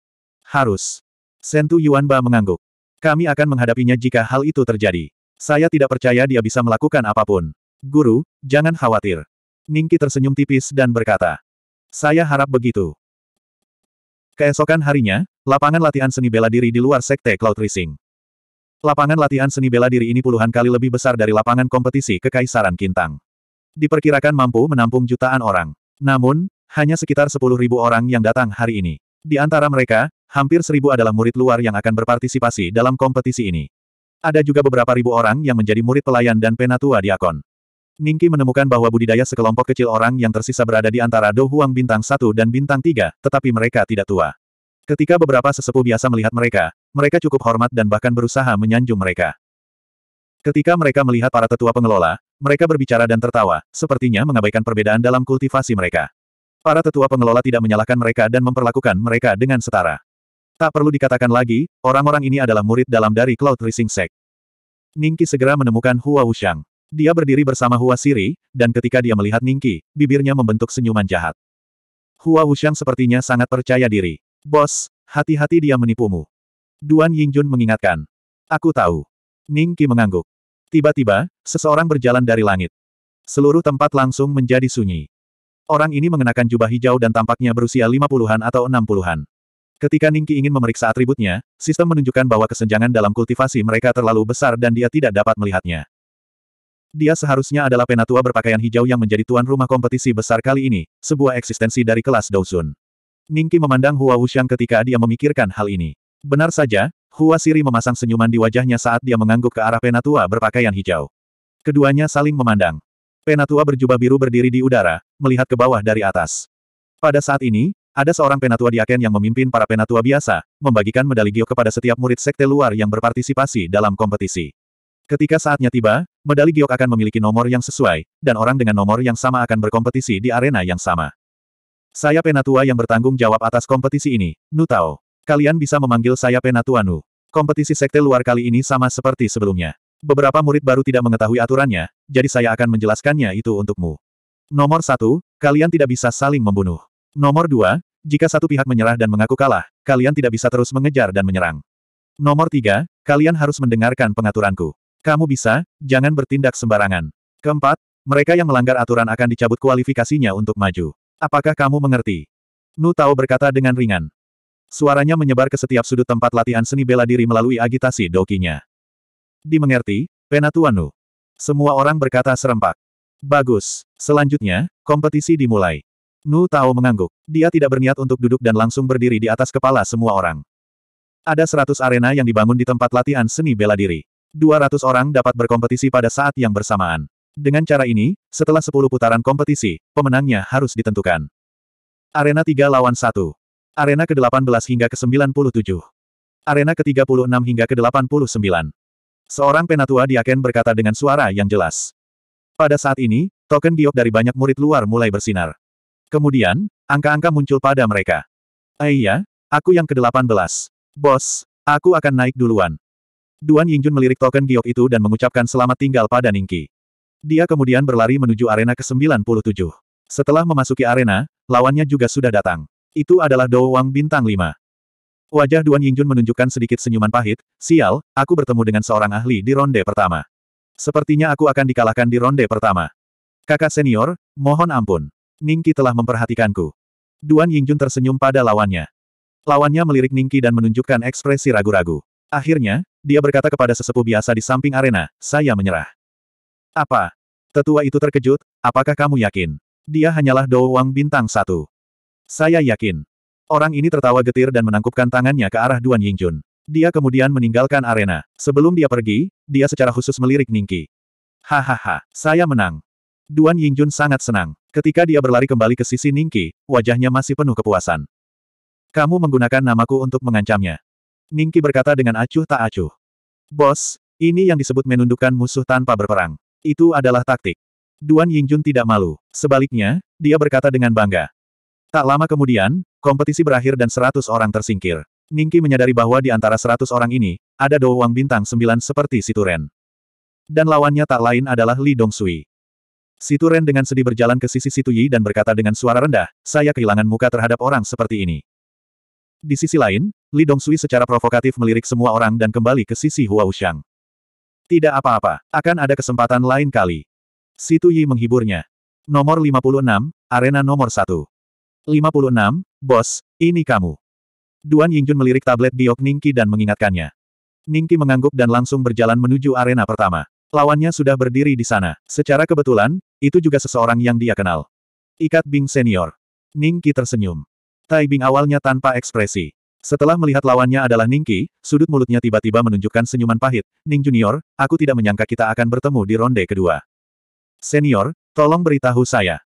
Harus. Sentu Yuanba mengangguk. Kami akan menghadapinya jika hal itu terjadi. Saya tidak percaya dia bisa melakukan apapun. Guru, jangan khawatir. Ningki tersenyum tipis dan berkata. Saya harap begitu. Keesokan harinya, lapangan latihan seni bela diri di luar Sekte Cloud Rising. Lapangan latihan seni bela diri ini puluhan kali lebih besar dari lapangan kompetisi Kekaisaran Kintang. Diperkirakan mampu menampung jutaan orang. Namun, hanya sekitar 10.000 orang yang datang hari ini. Di antara mereka, hampir seribu adalah murid luar yang akan berpartisipasi dalam kompetisi ini. Ada juga beberapa ribu orang yang menjadi murid pelayan dan penatua diakon. Ningki menemukan bahwa budidaya sekelompok kecil orang yang tersisa berada di antara dohuang bintang 1 dan bintang 3, tetapi mereka tidak tua. Ketika beberapa sesepuh biasa melihat mereka, mereka cukup hormat dan bahkan berusaha menyanjung mereka. Ketika mereka melihat para tetua pengelola, mereka berbicara dan tertawa, sepertinya mengabaikan perbedaan dalam kultivasi mereka. Para tetua pengelola tidak menyalahkan mereka dan memperlakukan mereka dengan setara. Tak perlu dikatakan lagi, orang-orang ini adalah murid dalam dari Cloud Rising Sect. Ningki segera menemukan Hua Wuxiang. Dia berdiri bersama Hua Siri, dan ketika dia melihat Ningki, bibirnya membentuk senyuman jahat. Hua Wuxiang sepertinya sangat percaya diri. Bos, hati-hati dia menipumu. Duan Yingjun mengingatkan. Aku tahu. Ningki mengangguk. Tiba-tiba, seseorang berjalan dari langit. Seluruh tempat langsung menjadi sunyi. Orang ini mengenakan jubah hijau dan tampaknya berusia 50-an atau 60-an. Ketika Ningki ingin memeriksa atributnya, sistem menunjukkan bahwa kesenjangan dalam kultivasi mereka terlalu besar dan dia tidak dapat melihatnya. Dia seharusnya adalah penatua berpakaian hijau yang menjadi tuan rumah kompetisi besar kali ini, sebuah eksistensi dari kelas Dousun. Ningki memandang Hua Wuxiang ketika dia memikirkan hal ini. Benar saja, Hua Siri memasang senyuman di wajahnya saat dia mengangguk ke arah penatua berpakaian hijau. Keduanya saling memandang. Penatua berjubah biru berdiri di udara, melihat ke bawah dari atas. Pada saat ini, ada seorang penatua diaken yang memimpin para penatua biasa, membagikan medali giok kepada setiap murid sekte luar yang berpartisipasi dalam kompetisi. Ketika saatnya tiba, medali giok akan memiliki nomor yang sesuai, dan orang dengan nomor yang sama akan berkompetisi di arena yang sama. Saya penatua yang bertanggung jawab atas kompetisi ini, Nu Tao. Kalian bisa memanggil saya penatua Nu. Kompetisi sekte luar kali ini sama seperti sebelumnya. Beberapa murid baru tidak mengetahui aturannya, jadi saya akan menjelaskannya itu untukmu. Nomor satu, kalian tidak bisa saling membunuh. Nomor dua, jika satu pihak menyerah dan mengaku kalah, kalian tidak bisa terus mengejar dan menyerang. Nomor tiga, kalian harus mendengarkan pengaturanku. Kamu bisa, jangan bertindak sembarangan. Keempat, mereka yang melanggar aturan akan dicabut kualifikasinya untuk maju. Apakah kamu mengerti? Nu Tao berkata dengan ringan. Suaranya menyebar ke setiap sudut tempat latihan seni bela diri melalui agitasi dokinya. Dimengerti, Penatuan Nu. Semua orang berkata serempak. Bagus. Selanjutnya, kompetisi dimulai. Nu Tao mengangguk. Dia tidak berniat untuk duduk dan langsung berdiri di atas kepala semua orang. Ada seratus arena yang dibangun di tempat latihan seni bela diri. Dua ratus orang dapat berkompetisi pada saat yang bersamaan. Dengan cara ini, setelah sepuluh putaran kompetisi, pemenangnya harus ditentukan. Arena 3 lawan 1. Arena ke-18 hingga ke-97. Arena ke-36 hingga ke-89. Seorang penatua di aken berkata dengan suara yang jelas. Pada saat ini, token giok dari banyak murid luar mulai bersinar. Kemudian, angka-angka muncul pada mereka. Aiyah, eh, aku yang ke-18. Bos, aku akan naik duluan. Duan Yingjun melirik token giok itu dan mengucapkan selamat tinggal pada Ningki. Dia kemudian berlari menuju arena ke-97. Setelah memasuki arena, lawannya juga sudah datang. Itu adalah Dou Wang Bintang 5. Wajah Duan Yingjun menunjukkan sedikit senyuman pahit, sial, aku bertemu dengan seorang ahli di ronde pertama. Sepertinya aku akan dikalahkan di ronde pertama. Kakak senior, mohon ampun. Ningki telah memperhatikanku. Duan Yingjun tersenyum pada lawannya. Lawannya melirik Ningki dan menunjukkan ekspresi ragu-ragu. Akhirnya, dia berkata kepada sesepuh biasa di samping arena, saya menyerah. Apa? Tetua itu terkejut, apakah kamu yakin? Dia hanyalah Dou Wang bintang satu. Saya yakin. Orang ini tertawa getir dan menangkupkan tangannya ke arah Duan Yingjun. Dia kemudian meninggalkan arena. Sebelum dia pergi, dia secara khusus melirik Ningki. Hahaha, saya menang. Duan Yingjun sangat senang. Ketika dia berlari kembali ke sisi Ningki, wajahnya masih penuh kepuasan. Kamu menggunakan namaku untuk mengancamnya. Ningki berkata dengan acuh tak acuh. Bos, ini yang disebut menundukkan musuh tanpa berperang. Itu adalah taktik. Duan Yingjun tidak malu. Sebaliknya, dia berkata dengan bangga. Tak lama kemudian, kompetisi berakhir dan seratus orang tersingkir. Ningki menyadari bahwa di antara seratus orang ini, ada Douwang Bintang sembilan seperti Situren. Dan lawannya tak lain adalah Li Sui. Situ Ren dengan sedih berjalan ke sisi Situ Yi dan berkata dengan suara rendah, saya kehilangan muka terhadap orang seperti ini. Di sisi lain, Li Dongsui secara provokatif melirik semua orang dan kembali ke sisi Hua Wuxiang. Tidak apa-apa, akan ada kesempatan lain kali. Situ Yi menghiburnya. Nomor 56, arena nomor 1. 56, Bos, ini kamu. Duan Yingjun melirik tablet biok Ningki dan mengingatkannya. Ningki mengangguk dan langsung berjalan menuju arena pertama. Lawannya sudah berdiri di sana. Secara kebetulan, itu juga seseorang yang dia kenal. Ikat Bing Senior. Ning Qi tersenyum. Tai Bing awalnya tanpa ekspresi. Setelah melihat lawannya adalah Ning Qi, sudut mulutnya tiba-tiba menunjukkan senyuman pahit. Ning Junior, aku tidak menyangka kita akan bertemu di ronde kedua. Senior, tolong beritahu saya.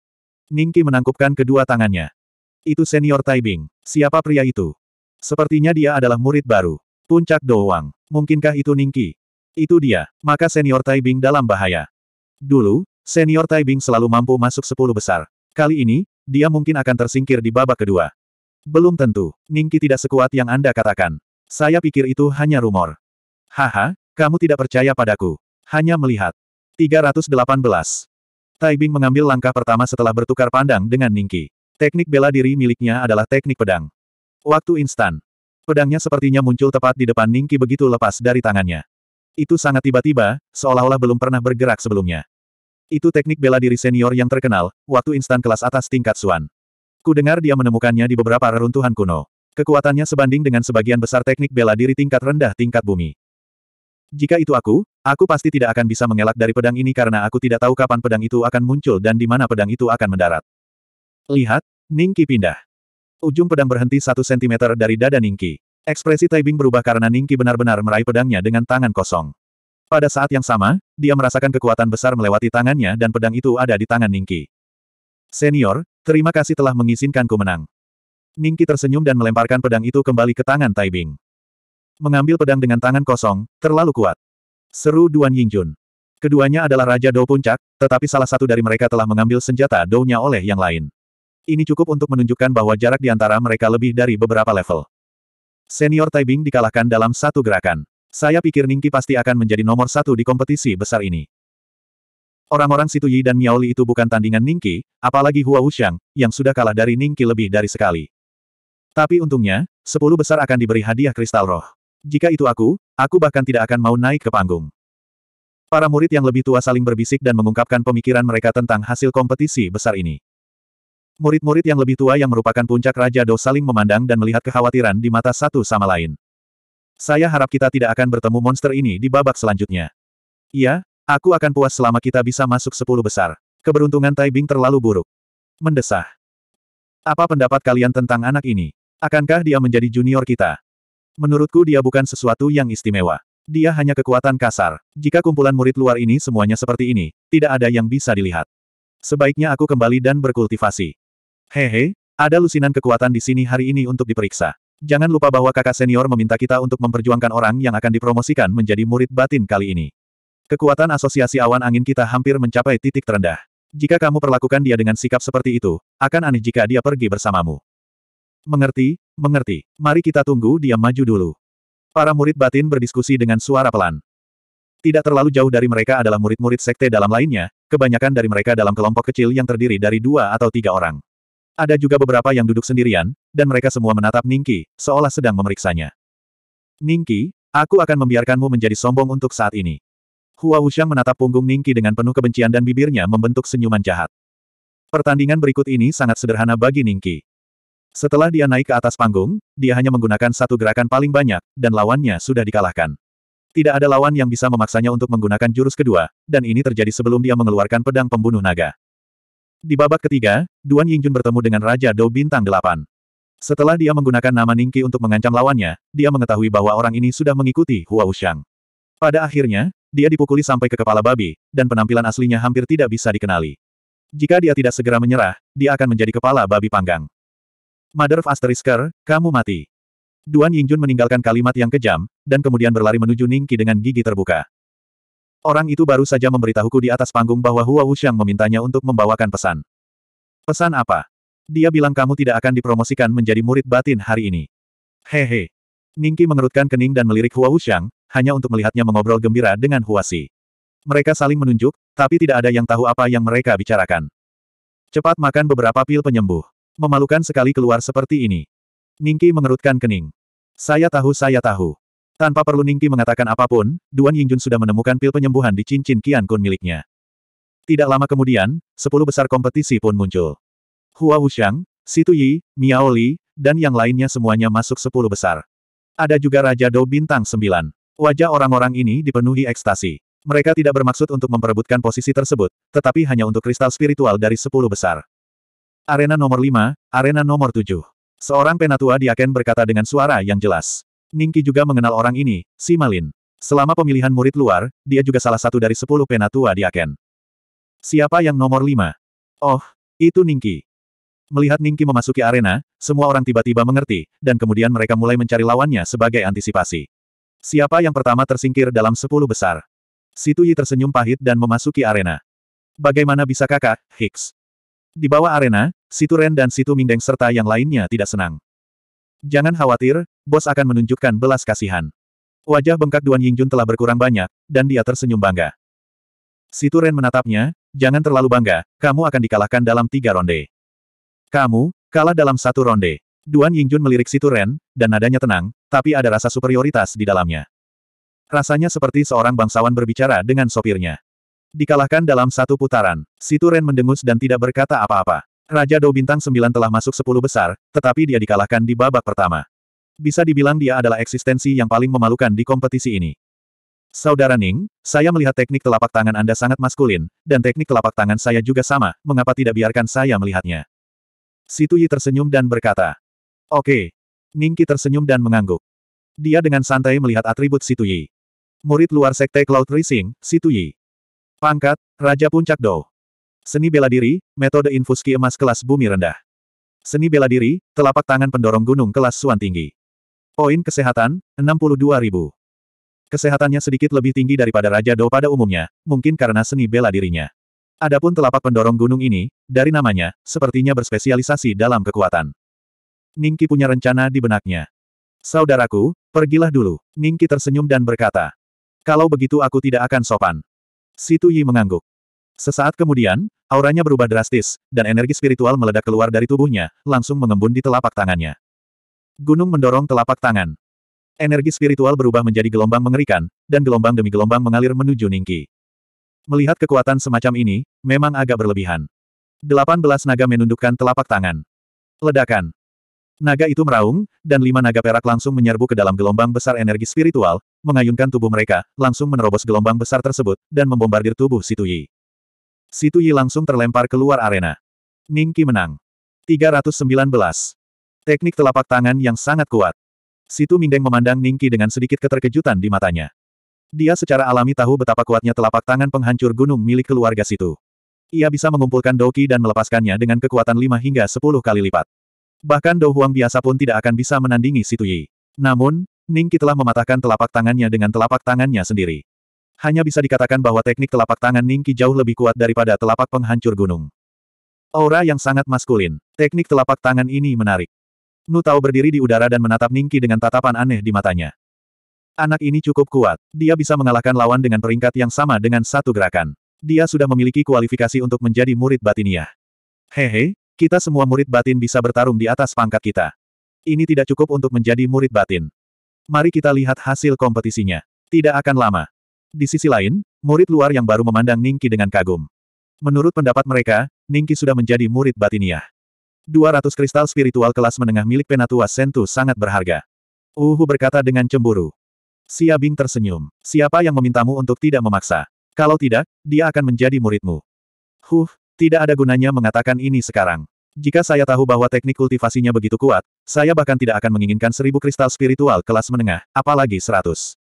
Ning Qi menangkupkan kedua tangannya. Itu senior Tai Bing. Siapa pria itu? Sepertinya dia adalah murid baru. Puncak Doang. Mungkinkah itu Ning Qi? Itu dia. Maka senior Taibing dalam bahaya. Dulu, senior Taibing selalu mampu masuk sepuluh besar. Kali ini, dia mungkin akan tersingkir di babak kedua. Belum tentu. Ningki tidak sekuat yang Anda katakan. Saya pikir itu hanya rumor. Haha, kamu tidak percaya padaku. Hanya melihat. 318. Taibing mengambil langkah pertama setelah bertukar pandang dengan Ningki. Teknik bela diri miliknya adalah teknik pedang. Waktu instan. Pedangnya sepertinya muncul tepat di depan Ningki begitu lepas dari tangannya. Itu sangat tiba-tiba, seolah-olah belum pernah bergerak sebelumnya. Itu teknik bela diri senior yang terkenal, waktu instan kelas atas tingkat Suan. Ku dengar dia menemukannya di beberapa reruntuhan kuno. Kekuatannya sebanding dengan sebagian besar teknik bela diri tingkat rendah tingkat bumi. Jika itu aku, aku pasti tidak akan bisa mengelak dari pedang ini karena aku tidak tahu kapan pedang itu akan muncul dan di mana pedang itu akan mendarat. Lihat, Ningki pindah. Ujung pedang berhenti satu sentimeter dari dada Ningki. Ekspresi Taibing berubah karena Ningki benar-benar meraih pedangnya dengan tangan kosong. Pada saat yang sama, dia merasakan kekuatan besar melewati tangannya dan pedang itu ada di tangan Ningki. Senior, terima kasih telah mengizinkanku menang. Ningki tersenyum dan melemparkan pedang itu kembali ke tangan Taibing. Mengambil pedang dengan tangan kosong, terlalu kuat. Seru Duan Yingjun. Keduanya adalah Raja Dou Puncak, tetapi salah satu dari mereka telah mengambil senjata Dou-nya oleh yang lain. Ini cukup untuk menunjukkan bahwa jarak di antara mereka lebih dari beberapa level. Senior Taibing dikalahkan dalam satu gerakan. Saya pikir Ningki pasti akan menjadi nomor satu di kompetisi besar ini. Orang-orang Situ Yi dan Miaoli itu bukan tandingan Ningki, apalagi Hua Wuxiang, yang sudah kalah dari Ningki lebih dari sekali. Tapi untungnya, sepuluh besar akan diberi hadiah kristal roh. Jika itu aku, aku bahkan tidak akan mau naik ke panggung. Para murid yang lebih tua saling berbisik dan mengungkapkan pemikiran mereka tentang hasil kompetisi besar ini. Murid-murid yang lebih tua yang merupakan puncak Raja Do saling memandang dan melihat kekhawatiran di mata satu sama lain. Saya harap kita tidak akan bertemu monster ini di babak selanjutnya. Iya, aku akan puas selama kita bisa masuk sepuluh besar. Keberuntungan Taibing terlalu buruk. Mendesah. Apa pendapat kalian tentang anak ini? Akankah dia menjadi junior kita? Menurutku dia bukan sesuatu yang istimewa. Dia hanya kekuatan kasar. Jika kumpulan murid luar ini semuanya seperti ini, tidak ada yang bisa dilihat. Sebaiknya aku kembali dan berkultivasi. Hehe, ada lusinan kekuatan di sini hari ini untuk diperiksa. Jangan lupa bahwa kakak senior meminta kita untuk memperjuangkan orang yang akan dipromosikan menjadi murid batin kali ini. Kekuatan asosiasi awan angin kita hampir mencapai titik terendah. Jika kamu perlakukan dia dengan sikap seperti itu, akan aneh jika dia pergi bersamamu. Mengerti, mengerti. Mari kita tunggu dia maju dulu. Para murid batin berdiskusi dengan suara pelan. Tidak terlalu jauh dari mereka adalah murid-murid sekte dalam lainnya, kebanyakan dari mereka dalam kelompok kecil yang terdiri dari dua atau tiga orang. Ada juga beberapa yang duduk sendirian, dan mereka semua menatap Ningki, seolah sedang memeriksanya. Ningki, aku akan membiarkanmu menjadi sombong untuk saat ini. Hua Wuxiang menatap punggung Ningki dengan penuh kebencian dan bibirnya membentuk senyuman jahat. Pertandingan berikut ini sangat sederhana bagi Ningki. Setelah dia naik ke atas panggung, dia hanya menggunakan satu gerakan paling banyak, dan lawannya sudah dikalahkan. Tidak ada lawan yang bisa memaksanya untuk menggunakan jurus kedua, dan ini terjadi sebelum dia mengeluarkan pedang pembunuh naga. Di babak ketiga, Duan Yingjun bertemu dengan Raja Dou Bintang Delapan. Setelah dia menggunakan nama Ningqi untuk mengancam lawannya, dia mengetahui bahwa orang ini sudah mengikuti Hua Wuxiang. Pada akhirnya, dia dipukuli sampai ke kepala babi, dan penampilan aslinya hampir tidak bisa dikenali. Jika dia tidak segera menyerah, dia akan menjadi kepala babi panggang. Mother of Asterisker, kamu mati. Duan Yingjun meninggalkan kalimat yang kejam, dan kemudian berlari menuju Ningqi dengan gigi terbuka. Orang itu baru saja memberitahuku di atas panggung bahwa Hua Wuxiang memintanya untuk membawakan pesan. Pesan apa? Dia bilang kamu tidak akan dipromosikan menjadi murid batin hari ini. Hehe. Ningki mengerutkan kening dan melirik Hua Wuxiang, hanya untuk melihatnya mengobrol gembira dengan Hua Si. Mereka saling menunjuk, tapi tidak ada yang tahu apa yang mereka bicarakan. Cepat makan beberapa pil penyembuh. Memalukan sekali keluar seperti ini. Ningki mengerutkan kening. Saya tahu saya tahu. Tanpa perlu Ningki mengatakan apapun, Duan Yingjun sudah menemukan pil penyembuhan di cincin Qian Kun miliknya. Tidak lama kemudian, sepuluh besar kompetisi pun muncul. Hua Wuxiang, Situ Yi, Miao Li, dan yang lainnya semuanya masuk sepuluh besar. Ada juga Raja Dou Bintang sembilan. Wajah orang-orang ini dipenuhi ekstasi. Mereka tidak bermaksud untuk memperebutkan posisi tersebut, tetapi hanya untuk kristal spiritual dari sepuluh besar. Arena nomor lima, arena nomor tujuh. Seorang penatua di Aken berkata dengan suara yang jelas. Ningki juga mengenal orang ini, si Malin. Selama pemilihan murid luar, dia juga salah satu dari sepuluh penatua di Aken. Siapa yang nomor lima? Oh, itu Ningki. Melihat Ningki memasuki arena, semua orang tiba-tiba mengerti, dan kemudian mereka mulai mencari lawannya sebagai antisipasi. Siapa yang pertama tersingkir dalam sepuluh besar? Situ Yi tersenyum pahit dan memasuki arena. Bagaimana bisa kakak, Hicks? Di bawah arena, Situ Ren dan Situ Mingdeng serta yang lainnya tidak senang. Jangan khawatir, bos akan menunjukkan belas kasihan. Wajah bengkak Duan Yingjun telah berkurang banyak, dan dia tersenyum bangga. Situ Ren menatapnya, jangan terlalu bangga, kamu akan dikalahkan dalam tiga ronde. Kamu, kalah dalam satu ronde. Duan Yingjun melirik Situ Ren, dan nadanya tenang, tapi ada rasa superioritas di dalamnya. Rasanya seperti seorang bangsawan berbicara dengan sopirnya. Dikalahkan dalam satu putaran, Situ Ren mendengus dan tidak berkata apa-apa. Raja Dou Bintang 9 telah masuk 10 besar, tetapi dia dikalahkan di babak pertama. Bisa dibilang dia adalah eksistensi yang paling memalukan di kompetisi ini. Saudara Ning, saya melihat teknik telapak tangan Anda sangat maskulin, dan teknik telapak tangan saya juga sama, mengapa tidak biarkan saya melihatnya? Situ Yi tersenyum dan berkata. Oke. Okay. Qi tersenyum dan mengangguk. Dia dengan santai melihat atribut Situ Yi. Murid luar Sekte Cloud Rising, Situ Yi. Pangkat, Raja Puncak Dou. Seni bela diri, metode infuski emas kelas bumi rendah. Seni bela diri, telapak tangan pendorong gunung kelas suan tinggi. Poin kesehatan, 62.000. Kesehatannya sedikit lebih tinggi daripada Raja Do pada umumnya, mungkin karena seni bela dirinya. Adapun telapak pendorong gunung ini, dari namanya, sepertinya berspesialisasi dalam kekuatan. Ningki punya rencana di benaknya. Saudaraku, pergilah dulu. Ningki tersenyum dan berkata. Kalau begitu aku tidak akan sopan. Situ Yi mengangguk. Sesaat kemudian, auranya berubah drastis, dan energi spiritual meledak keluar dari tubuhnya, langsung mengembun di telapak tangannya. Gunung mendorong telapak tangan. Energi spiritual berubah menjadi gelombang mengerikan, dan gelombang demi gelombang mengalir menuju Ningki. Melihat kekuatan semacam ini, memang agak berlebihan. 18 naga menundukkan telapak tangan. Ledakan. Naga itu meraung, dan lima naga perak langsung menyerbu ke dalam gelombang besar energi spiritual, mengayunkan tubuh mereka, langsung menerobos gelombang besar tersebut, dan membombardir tubuh Situyi. Situ Yi langsung terlempar keluar arena. Ning Qi menang. 319. Teknik telapak tangan yang sangat kuat. Situ Mingdeng memandang Ning Qi dengan sedikit keterkejutan di matanya. Dia secara alami tahu betapa kuatnya telapak tangan penghancur gunung milik keluarga Situ. Ia bisa mengumpulkan doki dan melepaskannya dengan kekuatan 5 hingga 10 kali lipat. Bahkan Dou Huang biasa pun tidak akan bisa menandingi Situ Yi. Namun, Ning Qi telah mematahkan telapak tangannya dengan telapak tangannya sendiri hanya bisa dikatakan bahwa teknik telapak tangan Ningki jauh lebih kuat daripada telapak penghancur gunung. Aura yang sangat maskulin. Teknik telapak tangan ini menarik. Nu Tao berdiri di udara dan menatap Ningki dengan tatapan aneh di matanya. Anak ini cukup kuat. Dia bisa mengalahkan lawan dengan peringkat yang sama dengan satu gerakan. Dia sudah memiliki kualifikasi untuk menjadi murid batiniah. Hehe, kita semua murid batin bisa bertarung di atas pangkat kita. Ini tidak cukup untuk menjadi murid batin. Mari kita lihat hasil kompetisinya. Tidak akan lama, di sisi lain, murid luar yang baru memandang Ningki dengan kagum. Menurut pendapat mereka, Ningki sudah menjadi murid batiniah. 200 kristal spiritual kelas menengah milik Penatua Sentu sangat berharga. Uhu berkata dengan cemburu. Xia Bing tersenyum. Siapa yang memintamu untuk tidak memaksa? Kalau tidak, dia akan menjadi muridmu. Huh, tidak ada gunanya mengatakan ini sekarang. Jika saya tahu bahwa teknik kultivasinya begitu kuat, saya bahkan tidak akan menginginkan seribu kristal spiritual kelas menengah, apalagi seratus.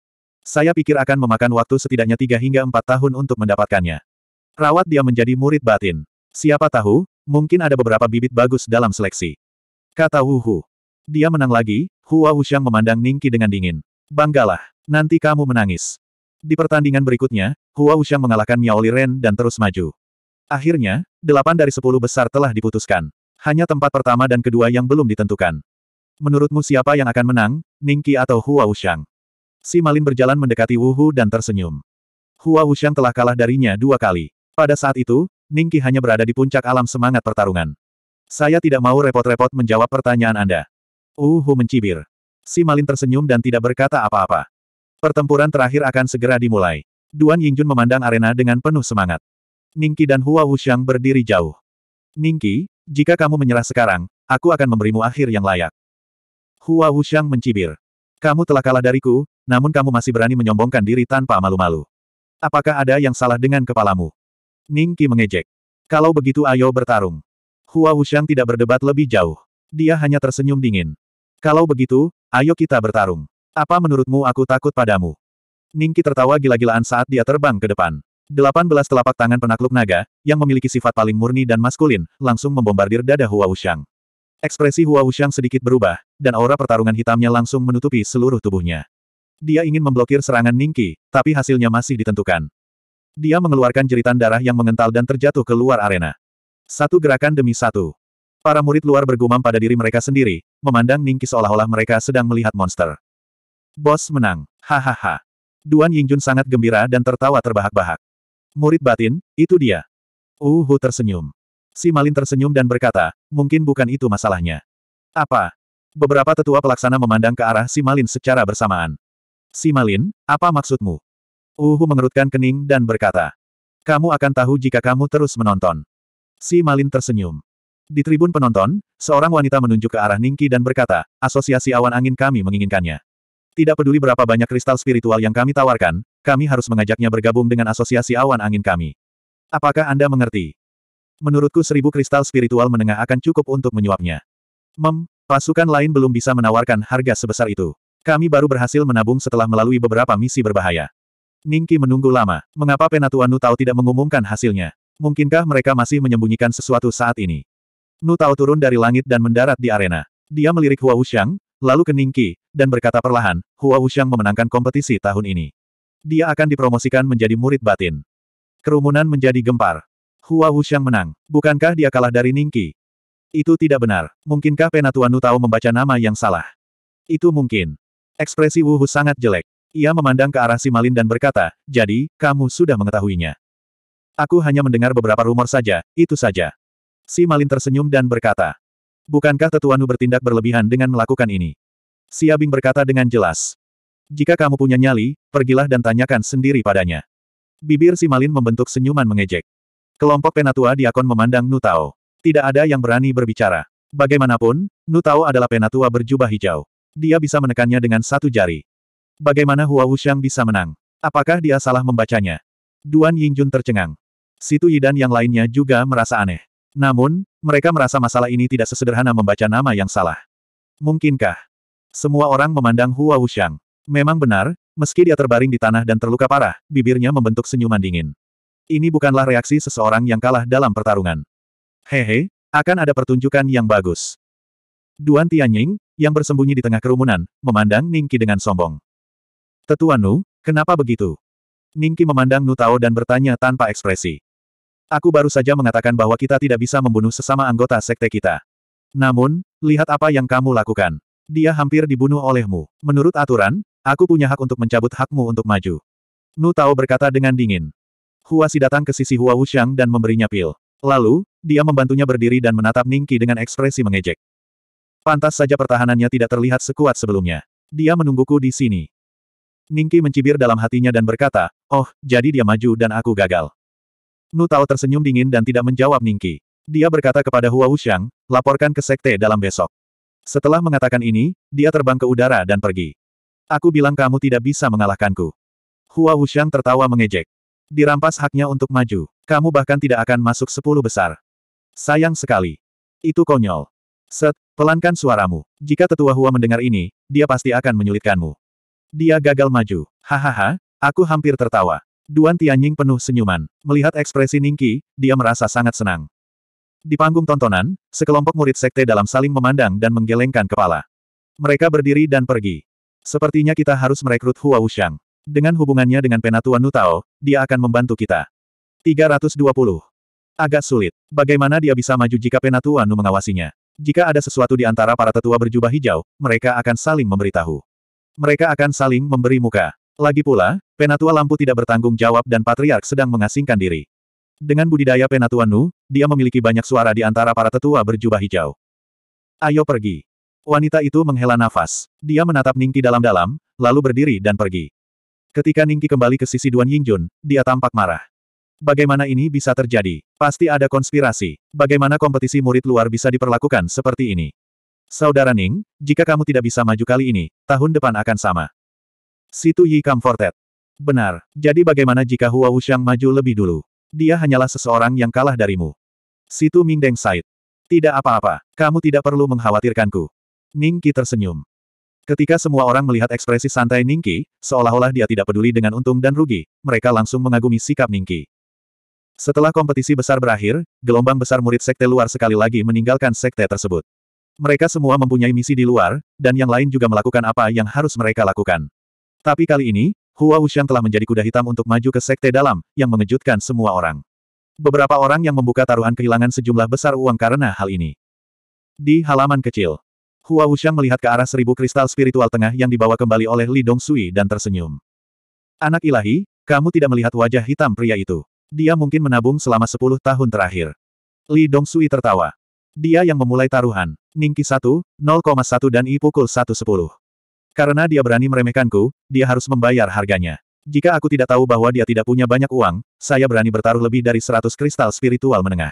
Saya pikir akan memakan waktu setidaknya tiga hingga empat tahun untuk mendapatkannya. Rawat dia menjadi murid batin. Siapa tahu, mungkin ada beberapa bibit bagus dalam seleksi. Kata Hu. Dia menang lagi, Hua Wuxiang memandang Ningki dengan dingin. Banggalah, nanti kamu menangis. Di pertandingan berikutnya, Hua Wuxiang mengalahkan Miao Ren dan terus maju. Akhirnya, delapan dari sepuluh besar telah diputuskan. Hanya tempat pertama dan kedua yang belum ditentukan. Menurutmu siapa yang akan menang, Ningki atau Hua Wuxiang? Si Malin berjalan mendekati Wuhu dan tersenyum. Hua Wuxiang telah kalah darinya dua kali. Pada saat itu, Ningki hanya berada di puncak alam semangat pertarungan. Saya tidak mau repot-repot menjawab pertanyaan Anda. Wuhu mencibir. Si Malin tersenyum dan tidak berkata apa-apa. Pertempuran terakhir akan segera dimulai. Duan Yingjun memandang arena dengan penuh semangat. Ningki dan Hua Wuxiang berdiri jauh. Ningki, jika kamu menyerah sekarang, aku akan memberimu akhir yang layak. Hua Wuxiang mencibir. Kamu telah kalah dariku, namun kamu masih berani menyombongkan diri tanpa malu-malu. Apakah ada yang salah dengan kepalamu? Ning Qi mengejek. Kalau begitu ayo bertarung. Hua Wuxiang tidak berdebat lebih jauh. Dia hanya tersenyum dingin. Kalau begitu, ayo kita bertarung. Apa menurutmu aku takut padamu? Ning Qi tertawa gila-gilaan saat dia terbang ke depan. 18 telapak tangan penakluk naga, yang memiliki sifat paling murni dan maskulin, langsung membombardir dada Hua Wuxiang. Ekspresi Hua Wuxiang sedikit berubah, dan aura pertarungan hitamnya langsung menutupi seluruh tubuhnya. Dia ingin memblokir serangan Ningqi, tapi hasilnya masih ditentukan. Dia mengeluarkan jeritan darah yang mengental dan terjatuh keluar arena. Satu gerakan demi satu. Para murid luar bergumam pada diri mereka sendiri, memandang Ningqi seolah-olah mereka sedang melihat monster. Bos menang. Hahaha. Duan Yingjun sangat gembira dan tertawa terbahak-bahak. Murid batin, itu dia. Uhu tersenyum. Si Malin tersenyum dan berkata, mungkin bukan itu masalahnya. Apa? Beberapa tetua pelaksana memandang ke arah Si Malin secara bersamaan. Si Malin, apa maksudmu? Uhu mengerutkan kening dan berkata, kamu akan tahu jika kamu terus menonton. Si Malin tersenyum. Di tribun penonton, seorang wanita menunjuk ke arah Ningki dan berkata, asosiasi awan angin kami menginginkannya. Tidak peduli berapa banyak kristal spiritual yang kami tawarkan, kami harus mengajaknya bergabung dengan asosiasi awan angin kami. Apakah Anda mengerti? Menurutku seribu kristal spiritual menengah akan cukup untuk menyuapnya. Mem, pasukan lain belum bisa menawarkan harga sebesar itu. Kami baru berhasil menabung setelah melalui beberapa misi berbahaya. Ningki menunggu lama. Mengapa Penatua Tao tidak mengumumkan hasilnya? Mungkinkah mereka masih menyembunyikan sesuatu saat ini? Tao turun dari langit dan mendarat di arena. Dia melirik Hua Wuxiang, lalu ke Ningki, dan berkata perlahan, Hua Wuxiang memenangkan kompetisi tahun ini. Dia akan dipromosikan menjadi murid batin. Kerumunan menjadi gempar. Hua Wuxiang menang. Bukankah dia kalah dari Ningqi? Itu tidak benar. Mungkinkah penatuan nu tahu membaca nama yang salah? Itu mungkin. Ekspresi Wu Hu sangat jelek. Ia memandang ke arah Simalin dan berkata, jadi, kamu sudah mengetahuinya. Aku hanya mendengar beberapa rumor saja, itu saja. Si Malin tersenyum dan berkata, bukankah Tetuanu bertindak berlebihan dengan melakukan ini? Siabing berkata dengan jelas. Jika kamu punya nyali, pergilah dan tanyakan sendiri padanya. Bibir Si Malin membentuk senyuman mengejek. Kelompok penatua diakon memandang Nutao. Tidak ada yang berani berbicara. Bagaimanapun, Nutao adalah penatua berjubah hijau. Dia bisa menekannya dengan satu jari. Bagaimana Hua Wuxiang bisa menang? Apakah dia salah membacanya? Duan Yingjun tercengang. Situ Yidan yang lainnya juga merasa aneh. Namun, mereka merasa masalah ini tidak sesederhana membaca nama yang salah. Mungkinkah? Semua orang memandang Hua Wuxiang. Memang benar, meski dia terbaring di tanah dan terluka parah, bibirnya membentuk senyuman dingin. Ini bukanlah reaksi seseorang yang kalah dalam pertarungan. Hehe, akan ada pertunjukan yang bagus. Duan Tianying, yang bersembunyi di tengah kerumunan, memandang Ningki dengan sombong. Tetuan Nu, kenapa begitu? Ningki memandang Nu Tao dan bertanya tanpa ekspresi. Aku baru saja mengatakan bahwa kita tidak bisa membunuh sesama anggota sekte kita. Namun, lihat apa yang kamu lakukan. Dia hampir dibunuh olehmu. Menurut aturan, aku punya hak untuk mencabut hakmu untuk maju. Nu Tao berkata dengan dingin. Huasi datang ke sisi Hua Wuxiang dan memberinya pil. Lalu, dia membantunya berdiri dan menatap Ningki dengan ekspresi mengejek. Pantas saja pertahanannya tidak terlihat sekuat sebelumnya. Dia menungguku di sini. Ningki mencibir dalam hatinya dan berkata, Oh, jadi dia maju dan aku gagal. Nu Tao tersenyum dingin dan tidak menjawab Ningki. Dia berkata kepada Hua Wuxiang, laporkan ke sekte dalam besok. Setelah mengatakan ini, dia terbang ke udara dan pergi. Aku bilang kamu tidak bisa mengalahkanku. Hua Wuxiang tertawa mengejek. Dirampas haknya untuk maju. Kamu bahkan tidak akan masuk sepuluh besar. Sayang sekali. Itu konyol. Set, pelankan suaramu. Jika tetua Hua mendengar ini, dia pasti akan menyulitkanmu. Dia gagal maju. Hahaha, aku hampir tertawa. Duan Tianying penuh senyuman. Melihat ekspresi Ningki, dia merasa sangat senang. Di panggung tontonan, sekelompok murid sekte dalam saling memandang dan menggelengkan kepala. Mereka berdiri dan pergi. Sepertinya kita harus merekrut Hua Wuxiang. Dengan hubungannya dengan Penatuan Nutao, dia akan membantu kita. 320. Agak sulit. Bagaimana dia bisa maju jika Penatuan mengawasinya? Jika ada sesuatu di antara para tetua berjubah hijau, mereka akan saling memberitahu. Mereka akan saling memberi muka. Lagi pula, Penatua Lampu tidak bertanggung jawab dan Patriark sedang mengasingkan diri. Dengan budidaya Penatua Nu, dia memiliki banyak suara di antara para tetua berjubah hijau. Ayo pergi. Wanita itu menghela nafas. Dia menatap Ningki dalam-dalam, lalu berdiri dan pergi. Ketika Ningki kembali ke sisi Duan Yingjun, dia tampak marah. Bagaimana ini bisa terjadi? Pasti ada konspirasi. Bagaimana kompetisi murid luar bisa diperlakukan seperti ini? Saudara Ning, jika kamu tidak bisa maju kali ini, tahun depan akan sama. Situ Yi Comforted. Benar, jadi bagaimana jika Hua Wuxiang maju lebih dulu? Dia hanyalah seseorang yang kalah darimu. Situ Ming Deng Said. Tidak apa-apa, kamu tidak perlu mengkhawatirkanku. Ning Ningki tersenyum. Ketika semua orang melihat ekspresi santai Ningki, seolah-olah dia tidak peduli dengan untung dan rugi, mereka langsung mengagumi sikap Ningki. Setelah kompetisi besar berakhir, gelombang besar murid sekte luar sekali lagi meninggalkan sekte tersebut. Mereka semua mempunyai misi di luar, dan yang lain juga melakukan apa yang harus mereka lakukan. Tapi kali ini, Hua Wuxian telah menjadi kuda hitam untuk maju ke sekte dalam, yang mengejutkan semua orang. Beberapa orang yang membuka taruhan kehilangan sejumlah besar uang karena hal ini. Di halaman kecil, Hua Wuxiang melihat ke arah seribu kristal spiritual tengah yang dibawa kembali oleh Li Dongsui dan tersenyum. Anak ilahi, kamu tidak melihat wajah hitam pria itu. Dia mungkin menabung selama sepuluh tahun terakhir. Li Dongsui tertawa. Dia yang memulai taruhan. Ningki 1, 0,1 dan I pukul 110. Karena dia berani meremehkanku, dia harus membayar harganya. Jika aku tidak tahu bahwa dia tidak punya banyak uang, saya berani bertaruh lebih dari seratus kristal spiritual menengah.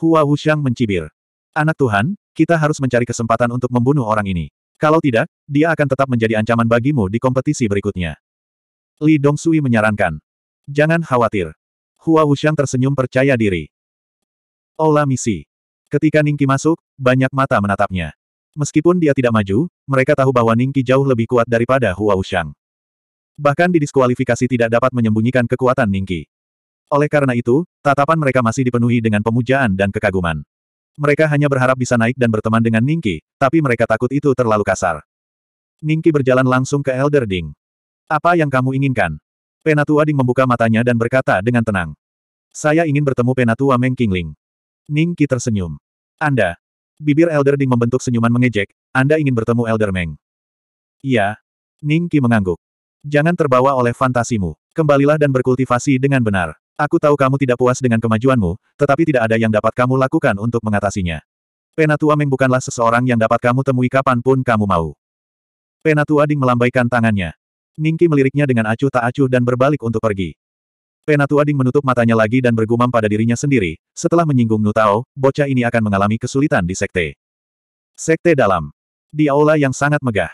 Hua Wuxiang mencibir. Anak Tuhan, kita harus mencari kesempatan untuk membunuh orang ini. Kalau tidak, dia akan tetap menjadi ancaman bagimu di kompetisi berikutnya. Li Dongsui menyarankan. Jangan khawatir. Hua Wuxiang tersenyum percaya diri. Ola misi. Ketika Ningki masuk, banyak mata menatapnya. Meskipun dia tidak maju, mereka tahu bahwa Ningki jauh lebih kuat daripada Hua Wuxiang. Bahkan di diskualifikasi tidak dapat menyembunyikan kekuatan Ningki. Oleh karena itu, tatapan mereka masih dipenuhi dengan pemujaan dan kekaguman. Mereka hanya berharap bisa naik dan berteman dengan Ningki, tapi mereka takut itu terlalu kasar. Ningki berjalan langsung ke Elder Ding. Apa yang kamu inginkan? Penatua Ding membuka matanya dan berkata dengan tenang. Saya ingin bertemu Penatua Meng Qingling. Ningki tersenyum. Anda. Bibir Elder Ding membentuk senyuman mengejek, Anda ingin bertemu Elder Meng. Iya. Ningki mengangguk. Jangan terbawa oleh fantasimu. Kembalilah dan berkultivasi dengan benar. Aku tahu kamu tidak puas dengan kemajuanmu, tetapi tidak ada yang dapat kamu lakukan untuk mengatasinya. Penatua Meng bukanlah seseorang yang dapat kamu temui kapanpun kamu mau. Penatua Ding melambaikan tangannya. Ningki meliriknya dengan acuh tak acuh dan berbalik untuk pergi. Penatua Ding menutup matanya lagi dan bergumam pada dirinya sendiri, setelah menyinggung Nutao, bocah ini akan mengalami kesulitan di sekte. Sekte dalam. Di aula yang sangat megah.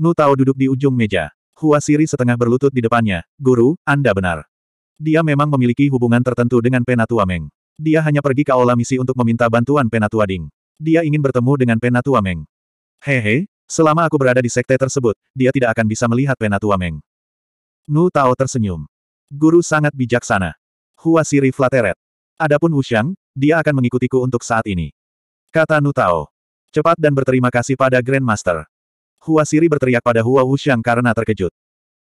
Nutao duduk di ujung meja. Huasiri setengah berlutut di depannya. Guru, Anda benar. Dia memang memiliki hubungan tertentu dengan Penatua Meng. Dia hanya pergi ke aula misi untuk meminta bantuan Penatua Ding. Dia ingin bertemu dengan Penatua Meng. Hehe, selama aku berada di sekte tersebut, dia tidak akan bisa melihat Penatua Meng. Nu Tao tersenyum. Guru sangat bijaksana. Hua Siri flateret. Adapun Wuxiang, dia akan mengikutiku untuk saat ini. Kata Nu Tao. Cepat dan berterima kasih pada Grandmaster. Hua Siri berteriak pada Hua Wuxiang karena terkejut.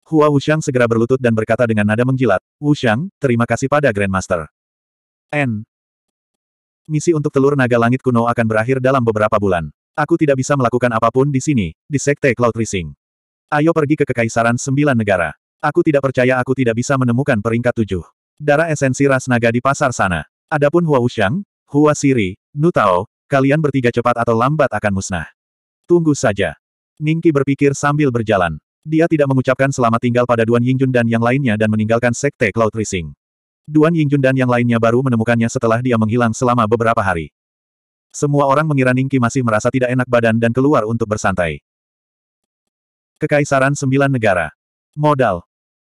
Hua Wushang segera berlutut dan berkata dengan nada menggilat, Wushang, terima kasih pada Grandmaster. N. Misi untuk telur naga langit kuno akan berakhir dalam beberapa bulan. Aku tidak bisa melakukan apapun di sini, di Sekte Cloud Rising. Ayo pergi ke Kekaisaran Sembilan Negara. Aku tidak percaya aku tidak bisa menemukan peringkat tujuh. Darah esensi ras naga di pasar sana. Adapun Hua Wushang, Hua Siri, Nu Tao, kalian bertiga cepat atau lambat akan musnah. Tunggu saja. Ningki berpikir sambil berjalan. Dia tidak mengucapkan selamat tinggal pada Duan Yingjun dan yang lainnya dan meninggalkan Sekte Cloud Rising. Duan Yingjun dan yang lainnya baru menemukannya setelah dia menghilang selama beberapa hari. Semua orang mengira Ningki masih merasa tidak enak badan dan keluar untuk bersantai. Kekaisaran Sembilan Negara Modal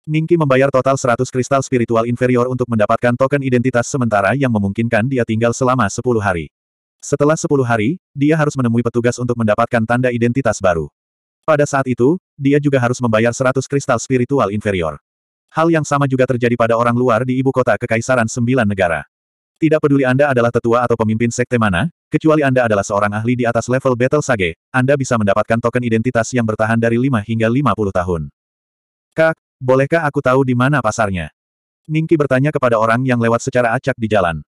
Ningki membayar total 100 kristal spiritual inferior untuk mendapatkan token identitas sementara yang memungkinkan dia tinggal selama 10 hari. Setelah 10 hari, dia harus menemui petugas untuk mendapatkan tanda identitas baru. Pada saat itu, dia juga harus membayar 100 kristal spiritual inferior. Hal yang sama juga terjadi pada orang luar di ibu kota Kekaisaran Sembilan Negara. Tidak peduli Anda adalah tetua atau pemimpin sekte mana, kecuali Anda adalah seorang ahli di atas level Battle Sage, Anda bisa mendapatkan token identitas yang bertahan dari 5 hingga 50 tahun. Kak, bolehkah aku tahu di mana pasarnya? Ningki bertanya kepada orang yang lewat secara acak di jalan.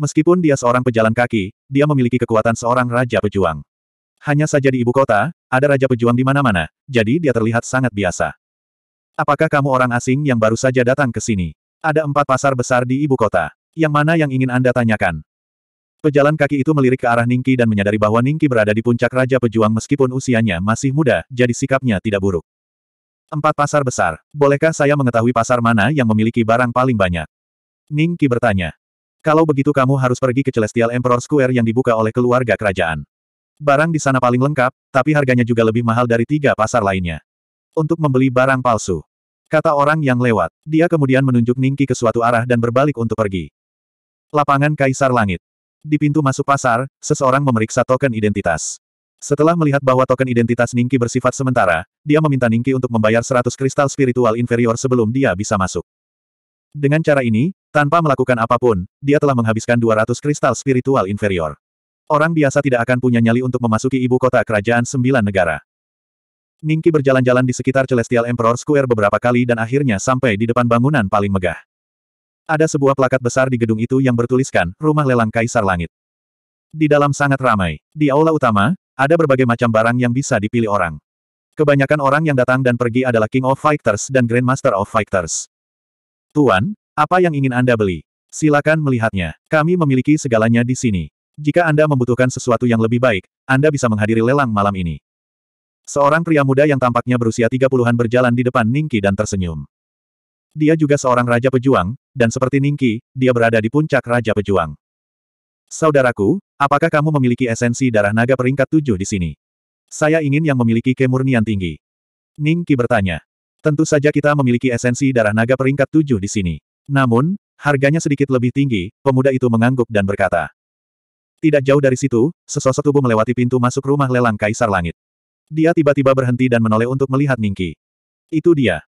Meskipun dia seorang pejalan kaki, dia memiliki kekuatan seorang raja pejuang. Hanya saja di ibu kota, ada raja pejuang di mana-mana, jadi dia terlihat sangat biasa. Apakah kamu orang asing yang baru saja datang ke sini? Ada empat pasar besar di ibu kota. Yang mana yang ingin Anda tanyakan? Pejalan kaki itu melirik ke arah Ningki dan menyadari bahwa Ningki berada di puncak Raja Pejuang meskipun usianya masih muda, jadi sikapnya tidak buruk. Empat pasar besar. Bolehkah saya mengetahui pasar mana yang memiliki barang paling banyak? Ningki bertanya. Kalau begitu kamu harus pergi ke Celestial Emperor Square yang dibuka oleh keluarga kerajaan. Barang di sana paling lengkap, tapi harganya juga lebih mahal dari tiga pasar lainnya. Untuk membeli barang palsu. Kata orang yang lewat. Dia kemudian menunjuk Ningki ke suatu arah dan berbalik untuk pergi. Lapangan Kaisar Langit. Di pintu masuk pasar, seseorang memeriksa token identitas. Setelah melihat bahwa token identitas Ningki bersifat sementara, dia meminta Ningki untuk membayar 100 kristal spiritual inferior sebelum dia bisa masuk. Dengan cara ini, tanpa melakukan apapun, dia telah menghabiskan 200 kristal spiritual inferior. Orang biasa tidak akan punya nyali untuk memasuki ibu kota kerajaan sembilan negara. Ningki berjalan-jalan di sekitar Celestial Emperor Square beberapa kali dan akhirnya sampai di depan bangunan paling megah. Ada sebuah plakat besar di gedung itu yang bertuliskan, Rumah Lelang Kaisar Langit. Di dalam sangat ramai. Di aula utama, ada berbagai macam barang yang bisa dipilih orang. Kebanyakan orang yang datang dan pergi adalah King of Fighters dan Grandmaster of Fighters. Tuan, apa yang ingin Anda beli? Silakan melihatnya. Kami memiliki segalanya di sini. Jika Anda membutuhkan sesuatu yang lebih baik, Anda bisa menghadiri lelang malam ini. Seorang pria muda yang tampaknya berusia 30-an berjalan di depan Ningki dan tersenyum. Dia juga seorang raja pejuang, dan seperti Ningki, dia berada di puncak raja pejuang. Saudaraku, apakah kamu memiliki esensi darah naga peringkat tujuh di sini? Saya ingin yang memiliki kemurnian tinggi. Ningki bertanya. Tentu saja kita memiliki esensi darah naga peringkat tujuh di sini. Namun, harganya sedikit lebih tinggi, pemuda itu mengangguk dan berkata. Tidak jauh dari situ, sesosok tubuh melewati pintu masuk rumah lelang Kaisar Langit. Dia tiba-tiba berhenti dan menoleh untuk melihat Ningki. Itu dia.